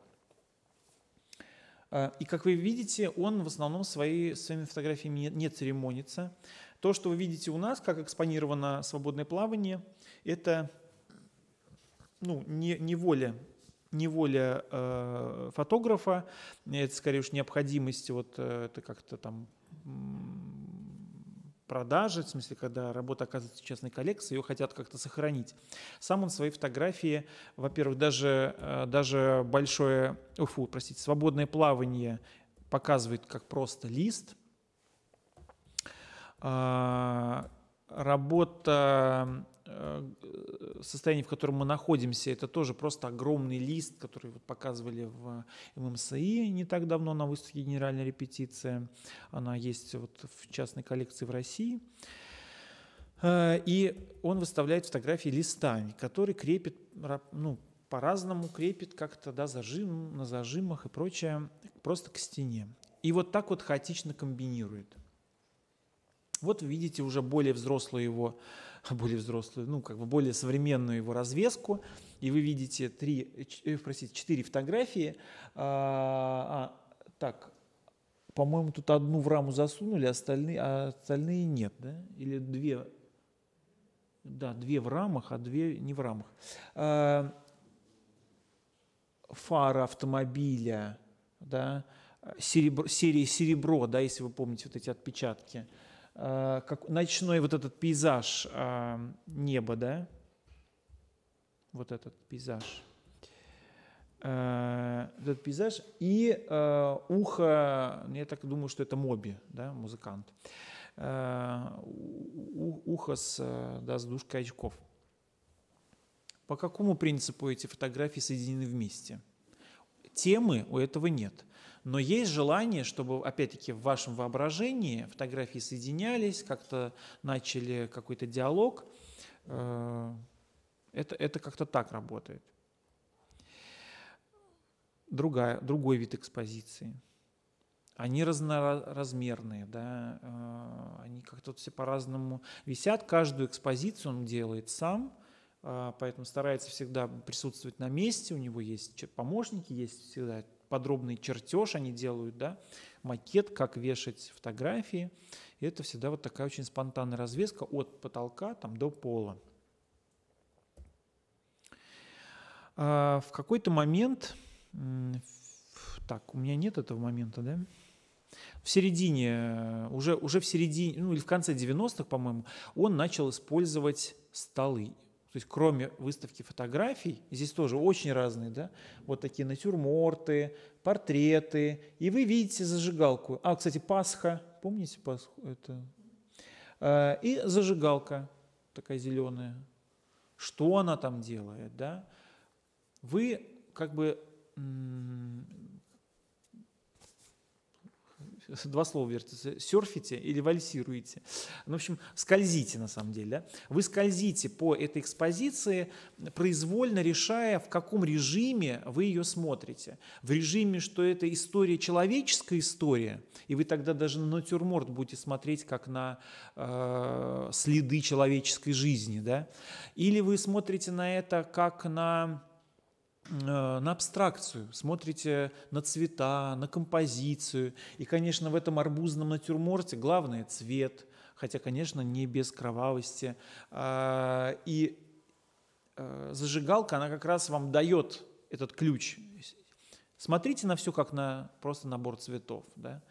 И как вы видите, он в основном свои, своими фотографиями не, не церемонится. То, что вы видите у нас, как экспонировано свободное плавание, это ну, не, не воля не воля э, фотографа, это скорее уж необходимость, вот э, это как-то там продажи, в смысле, когда работа оказывается в частной коллекции, ее хотят как-то сохранить. Сам он свои фотографии, во-первых, даже, э, даже большое, уфу, простите, свободное плавание показывает как просто лист – а, работа, э, состояние, в котором мы находимся, это тоже просто огромный лист, который вот показывали в ММСИ не так давно на выставке «Генеральная репетиция». Она есть вот в частной коллекции в России. Э, и он выставляет фотографии листами, которые крепит, ну, по-разному крепит как-то да, зажим, на зажимах и прочее, просто к стене. И вот так вот хаотично комбинирует. Вот видите уже более взрослую его, более взрослую, ну как бы более современную его развеску, и вы видите три, э, простите, четыре фотографии. А, а, так, по-моему, тут одну в раму засунули, остальные, а остальные нет, да? Или две? Да, две в рамах, а две не в рамах. А, фара автомобиля, да, серебро, серии серебро, да, если вы помните вот эти отпечатки. Э, как ночной вот этот пейзаж э, неба, да? Вот этот пейзаж. Э, этот пейзаж и ухо, ну, я так думаю, что это Моби, да, музыкант. ухо с, да, с душкой очков. По какому принципу эти фотографии соединены вместе? Темы у этого нет – но есть желание, чтобы, опять-таки, в вашем воображении фотографии соединялись, как-то начали какой-то диалог. Э, это, это как-то так работает. Другая, другой вид экспозиции. Они разноразмерные, да, э, они как-то все по-разному висят. Каждую экспозицию он делает сам э, – поэтому старается всегда присутствовать на месте, у него есть помощники, есть всегда подробный чертеж они делают, да, макет, как вешать фотографии. И это всегда вот такая очень спонтанная развеска от потолка там, до пола. А в какой-то момент, так, у меня нет этого момента, да, в середине, уже, уже в середине, ну или в конце 90-х, по-моему, он начал использовать столы. То есть кроме выставки фотографий, здесь тоже очень разные, да, вот такие натюрморты, портреты, и вы видите зажигалку. А, кстати, Пасха, помните Пасху? Это... Э, и зажигалка такая зеленая. Что она там делает, да? Вы как бы два слова вертится, серфите или вальсируете. Ну, в общем, скользите на самом деле. Да? Вы скользите по этой экспозиции, произвольно решая, в каком режиме вы ее смотрите. В режиме, что это история, человеческая история, и вы тогда даже на натюрморт будете смотреть, как на э, следы человеческой жизни. Да? Или вы смотрите на это как на Э, на абстракцию, смотрите на цвета, на композицию. И, конечно, в этом арбузном натюрморте главное цвет, хотя, конечно, не без кровавости. А, и э, зажигалка, она как раз вам дает этот ключ. Смотрите на все как на просто набор цветов. Да?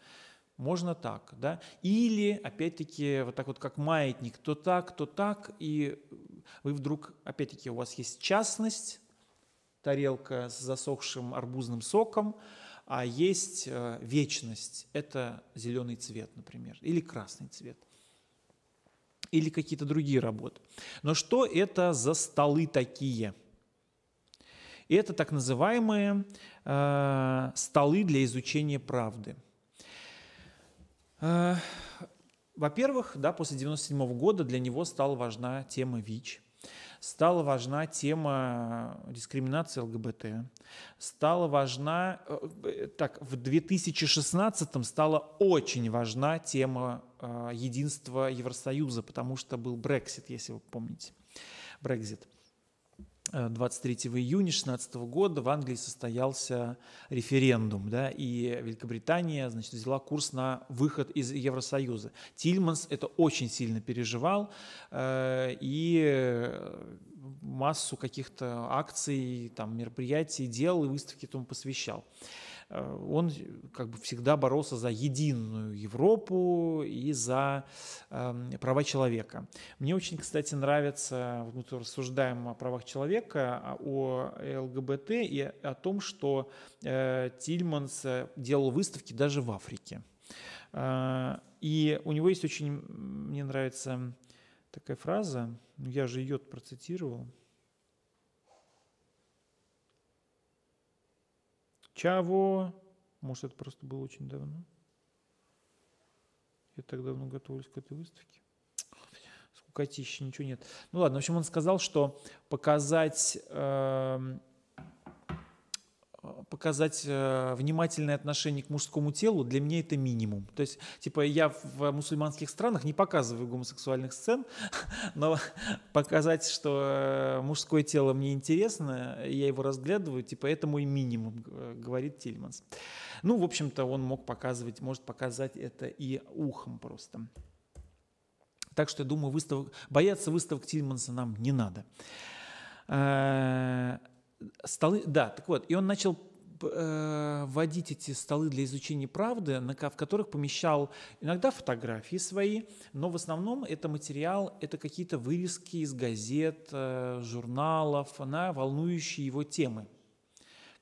Можно так, да? Или, опять-таки, вот так вот, как маятник, то так, то так, и вы вдруг, опять-таки, у вас есть частность, тарелка с засохшим арбузным соком, а есть э, вечность. Это зеленый цвет, например, или красный цвет или какие-то другие работы. Но что это за столы такие? Это так называемые э, столы для изучения правды. Э, во-первых, да, после 1997 года для него стала важна тема ВИЧ – стала важна тема э, дискриминации ЛГБТ, стала важна, э, э, так, в 2016 стала очень важна тема единства Евросоюза, потому что был Брексит, если вы помните, Брекзит. 23 э, июня 16 года в Англии состоялся референдум, да, и Великобритания, значит, взяла курс на выход из Евросоюза. Тильманс это очень сильно переживал, э, и э, массу каких-то акций, там, мероприятий делал и выставки этому посвящал. Э, он как бы всегда боролся за единую Европу и за эм, права человека. Мне очень, кстати, нравится, вот мы рассуждаем о правах человека, а, о ЛГБТ и о том, что э, Тильманс э, делал выставки даже в Африке. И у него есть очень, мне нравится такая фраза, я же ее процитировал, Чаво. Может, это просто было очень давно. Я так давно готовлюсь к этой выставке. Скукотища, ничего нет. Ну ладно, в общем, он сказал, что показать... Э показать э, внимательное отношение к мужскому телу, для меня это минимум. То есть, типа, я в мусульманских странах не показываю гомосексуальных сцен, но показать, что э, мужское тело мне интересно, я его разглядываю, типа, это мой минимум, э, говорит Тильманс. Ну, в общем-то, он мог показывать, может показать это и ухом просто. Так что, я думаю, выставок, бояться выставок Тильманса нам не надо. Столы, да, так вот, и он начал э, вводить эти столы для изучения правды, на, в которых помещал иногда фотографии свои, но в основном это материал, это какие-то вырезки из газет, э, журналов на волнующие его темы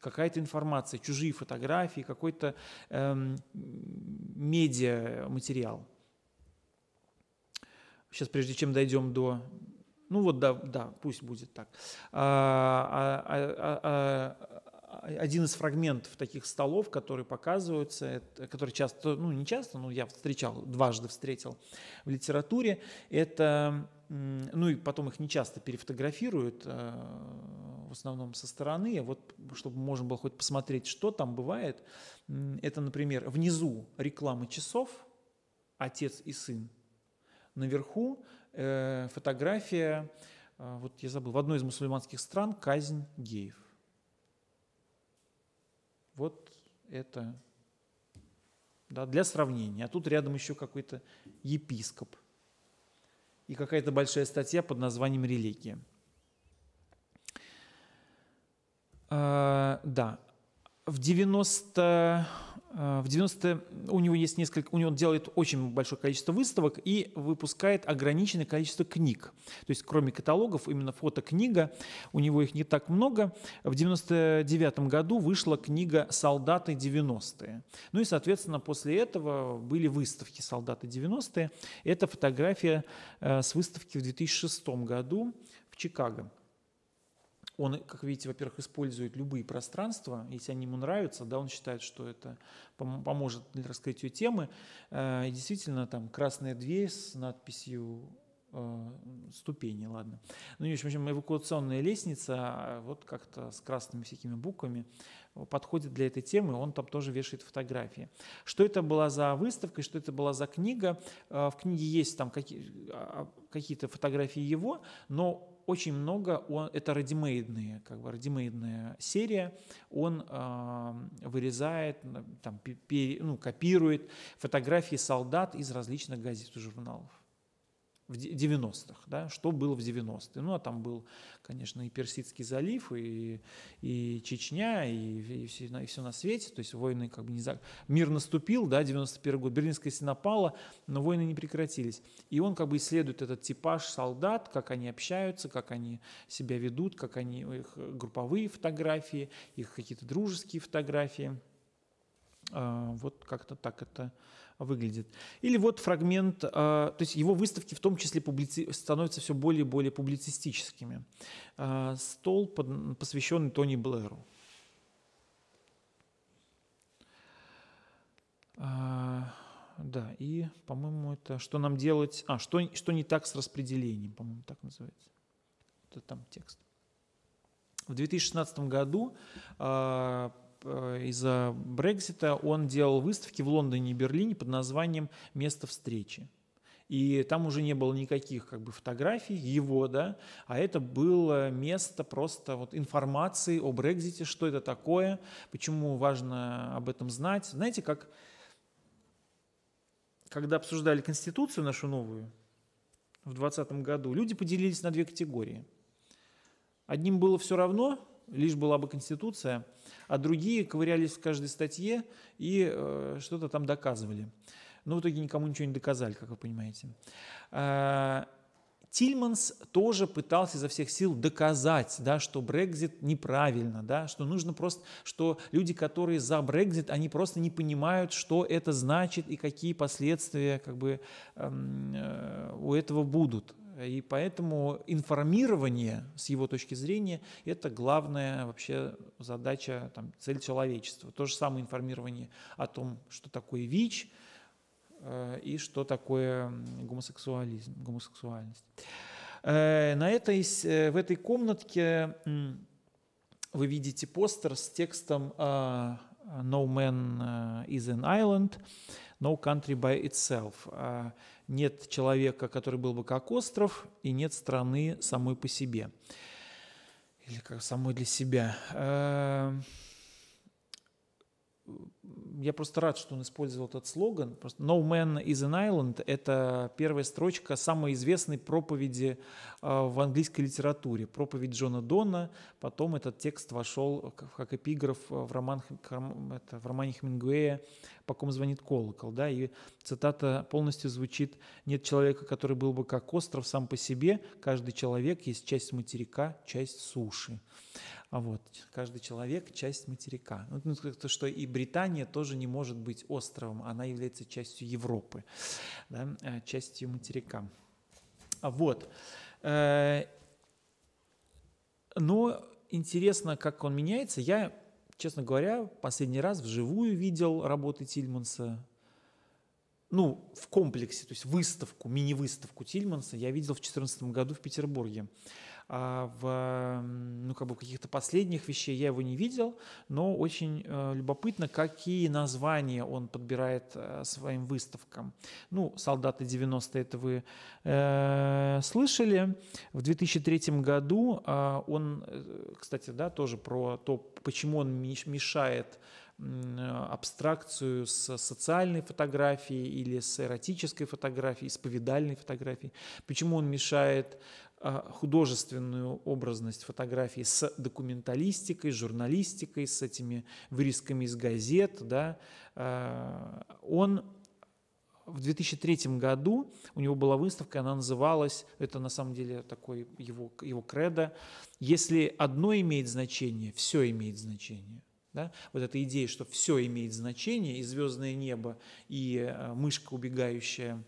какая-то информация, чужие фотографии, какой-то эм, материал. Сейчас, прежде чем дойдем до ну вот да, да, пусть будет так. А, а, а, а один из фрагментов таких столов, которые показываются, это, которые часто, ну не часто, но я встречал, дважды встретил в литературе, это, ну и потом их не часто перефотографируют, э, в основном со стороны, вот чтобы можно было хоть посмотреть, что там бывает. Это, например, внизу реклама часов, отец и сын. Наверху Э, фотография, э, вот я забыл, в одной из мусульманских стран казнь геев. Вот это да, для сравнения. А тут рядом еще какой-то епископ и какая-то большая статья под названием «Религия». А, да, в 90 Э, в 90 у него есть несколько, у него делает очень большое количество выставок и выпускает ограниченное количество книг. То есть кроме каталогов, именно фотокнига, у него их не так много. В 99 году вышла книга «Солдаты 90-е». Ну и, соответственно, после этого были выставки «Солдаты 90-е». Это фотография э, с выставки в 2006 году в Чикаго. Он, как видите, во-первых, использует любые пространства, если они ему нравятся, да, он считает, что это поможет для раскрытию темы. Э, и действительно, там красная дверь с надписью э, ступени, ладно. Ну, и, в общем, эвакуационная лестница, а вот как-то с красными всякими буквами, подходит для этой темы, он там тоже вешает фотографии. Что это была за выставка, что это была за книга? Э, в книге есть там а, а, какие-то фотографии его, но очень много, он, это радимейдные, как бы радимейдная серия, он э, вырезает, там, пере, ну, копирует фотографии солдат из различных газет и журналов в 90-х, да, что было в 90-е. Ну, а там был, конечно, и Персидский залив, и, и Чечня, и, и, все, и все на свете, то есть войны как бы не за... Мир наступил, да, 91 год, Берлинская стена пала, но войны не прекратились. И он как бы исследует этот типаж солдат, как они общаются, как они себя ведут, как они, их групповые фотографии, их какие-то дружеские фотографии. А, вот как-то так это выглядит. Или вот фрагмент, э, то есть его выставки в том числе публици... становятся все более и более публицистическими. Э, стол, посвященный Тони Блэру. Э, да, и, по-моему, это «Что нам делать?» А, «Что, что не так с распределением», по-моему, так называется. Это там текст. В 2016 году Э, из-за Брекзита он делал выставки в Лондоне и Берлине под названием «Место встречи». И там уже не было никаких как бы фотографий его, да, а это было место просто вот информации о Брекзите, что это такое, почему важно об этом знать. Знаете, как когда обсуждали Конституцию нашу новую в 2020 году, люди поделились на две категории. Одним было все равно, лишь была бы Конституция, а другие ковырялись в каждой статье и э, что-то там доказывали. Но в итоге никому ничего не доказали, как вы понимаете. Э, Тильманс тоже пытался изо всех сил доказать, да, что Брекзит неправильно, да, что нужно просто, что люди, которые за Брекзит, они просто не понимают, что это значит и какие последствия как бы, эм, э, у этого будут. И поэтому информирование, с его точки зрения, это главная вообще задача, там, цель человечества. То же самое информирование о том, что такое ВИЧ э, и что такое гомосексуализм, гомосексуальность. Э, на этой, э, в этой комнатке вы видите постер с текстом No man is an island, no country by itself нет человека, который был бы как остров, и нет страны самой по себе. Или как самой для себя. Э, я просто рад, что он использовал этот слоган. Просто «No man is an island» — это первая строчка самой известной проповеди э, в английской литературе. Проповедь Джона Дона. Потом этот текст вошел как эпиграф э, в, роман, это, в романе Хемингуэя «По ком звонит колокол». Да? И цитата полностью звучит «Нет человека, который был бы как остров сам по себе. Каждый человек есть часть материка, часть суши». А вот каждый человек – часть материка. Ну, ну то, что и Британия тоже не может быть островом, она является частью Европы, да, э, частью материка. А вот. Э, но интересно, как он меняется. Я, честно говоря, последний раз вживую видел работы Тильманса ну, в комплексе, то есть выставку, мини-выставку Тильманса я видел в 2014 году в Петербурге а в ну, как бы каких-то последних вещей я его не видел, но очень э, любопытно, какие названия он подбирает э, своим выставкам. Ну, «Солдаты 90-е» это вы э, слышали. В 2003 году а, э, он, кстати, да, тоже про то, почему он мешает абстракцию с социальной фотографией или с эротической фотографией, с повидальной фотографией, почему он мешает а, художественную образность фотографии с документалистикой, журналистикой, с этими вырезками из газет, да, а, он в 2003 году у него была выставка, она называлась, это на самом деле такой его, его кредо, «Если одно имеет значение, все имеет значение». Да? Вот эта идея, что все имеет значение, и звездное небо, и а, мышка, убегающая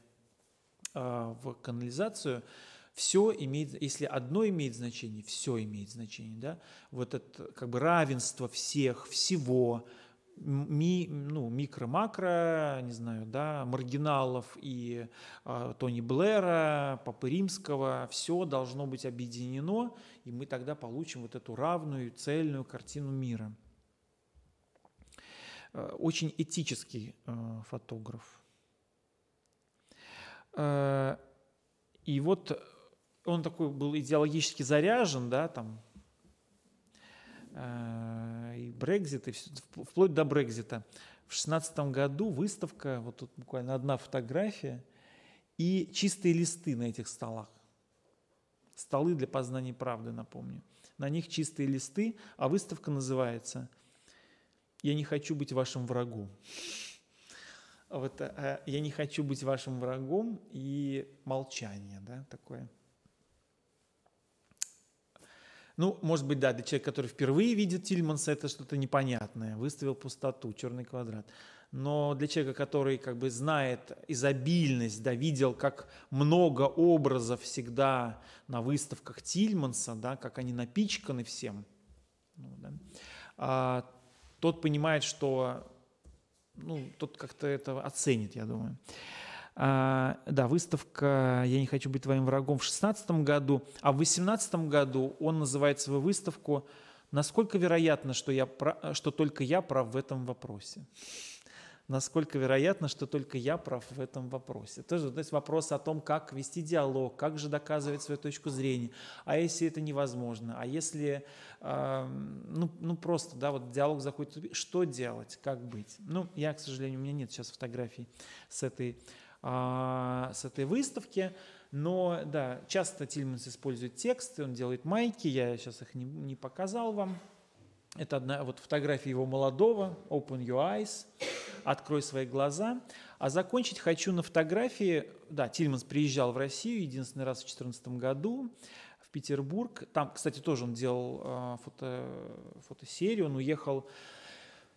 в канализацию – все имеет, если одно имеет значение, все имеет значение, да, вот это как бы равенство всех, всего, ми, ну, микро-макро, не знаю, да, маргиналов и э, Тони Блэра, Папы Римского, все должно быть объединено, и мы тогда получим вот эту равную, цельную картину мира. Э, очень этический э, фотограф. Э, и вот он такой был идеологически заряжен, да, там, э, и Брекзит, и все, вплоть до Брекзита. В шестнадцатом году выставка, вот тут буквально одна фотография, и чистые листы на этих столах. Столы для познания правды, напомню. На них чистые листы, а выставка называется «Я не хочу быть вашим врагом». Вот, э, «Я не хочу быть вашим врагом» и молчание, да, такое – ну, может быть, да, для человека, который впервые видит Тильманса, это что-то непонятное. Выставил пустоту, черный квадрат. Но для человека, который как бы знает изобильность, да, видел, как много образов всегда на выставках Тильманса, да, как они напичканы всем, ну, да, а, тот понимает, что ну, тот как-то это оценит, я думаю. А, да, выставка «Я не хочу быть твоим врагом» в 2016 году, а в 2018 году он называет свою выставку «Насколько вероятно, что, я, что только я прав в этом вопросе?» насколько вероятно, что только я прав в этом вопросе. Тоже, то есть вопрос о том, как вести диалог, как же доказывать свою точку зрения, а если это невозможно, а если, э, ну, ну просто, да, вот диалог заходит, что делать, как быть. Ну, я, к сожалению, у меня нет сейчас фотографий с этой а, с этой выставки. Но да, часто Тильманс использует тексты, он делает майки, я сейчас их не, не показал вам. Это одна вот фотография его молодого, Open Your Eyes, Открой свои глаза. А закончить хочу на фотографии, да, Тильманс приезжал в Россию единственный раз в 2014 году, в Петербург. Там, кстати, тоже он делал э, фото, фотосерию, он уехал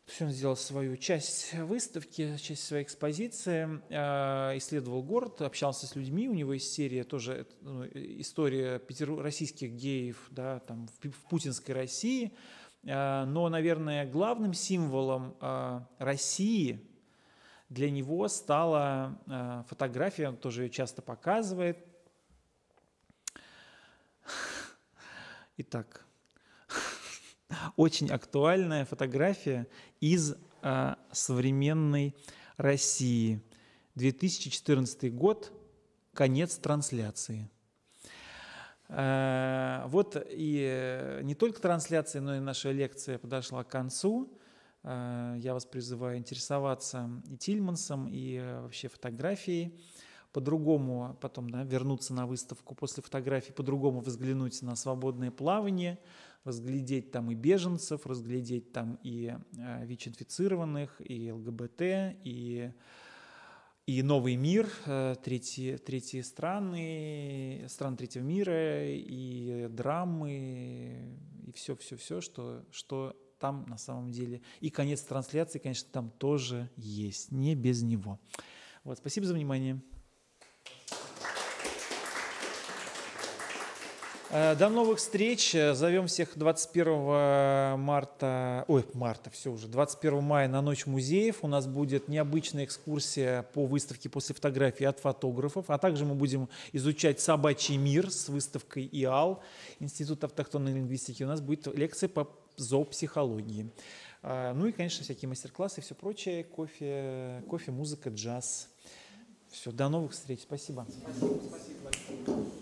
все он сделал свою часть выставки, часть своей экспозиции, э, исследовал город, общался с людьми. У него есть серия тоже э, ну, э, история петербург, российских геев да, там, в, в путинской России. Но, наверное, главным символом России для него стала фотография, он тоже ее часто показывает. Итак, очень актуальная фотография из а, современной России. 2014 год, конец трансляции. А, вот и э, не только трансляция, но и наша лекция подошла к концу. А, я вас призываю интересоваться и Тильмансом, и э, вообще фотографией по-другому потом да, вернуться на выставку после фотографии, по-другому взглянуть на свободное плавание, разглядеть там и беженцев, разглядеть там и э, ВИЧ-инфицированных, и ЛГБТ, и, и новый мир, э, третьи, третьи страны, стран третьего мира, и драмы, и все-все-все, что, что там на самом деле. И конец трансляции, конечно, там тоже есть, не без него. Вот, спасибо за внимание. Э, до новых встреч. Э, зовем всех 21 марта, ой, марта, все уже, 21 мая на Ночь музеев. У нас будет необычная экскурсия по выставке после фотографии от фотографов, а также мы будем изучать собачий мир с выставкой ИАЛ, Институт автохтонной лингвистики. У нас будет лекция по зоопсихологии. Э, ну и, конечно, всякие мастер-классы и все прочее, кофе, кофе, музыка, джаз. Все, до новых встреч. Спасибо. Спасибо, спасибо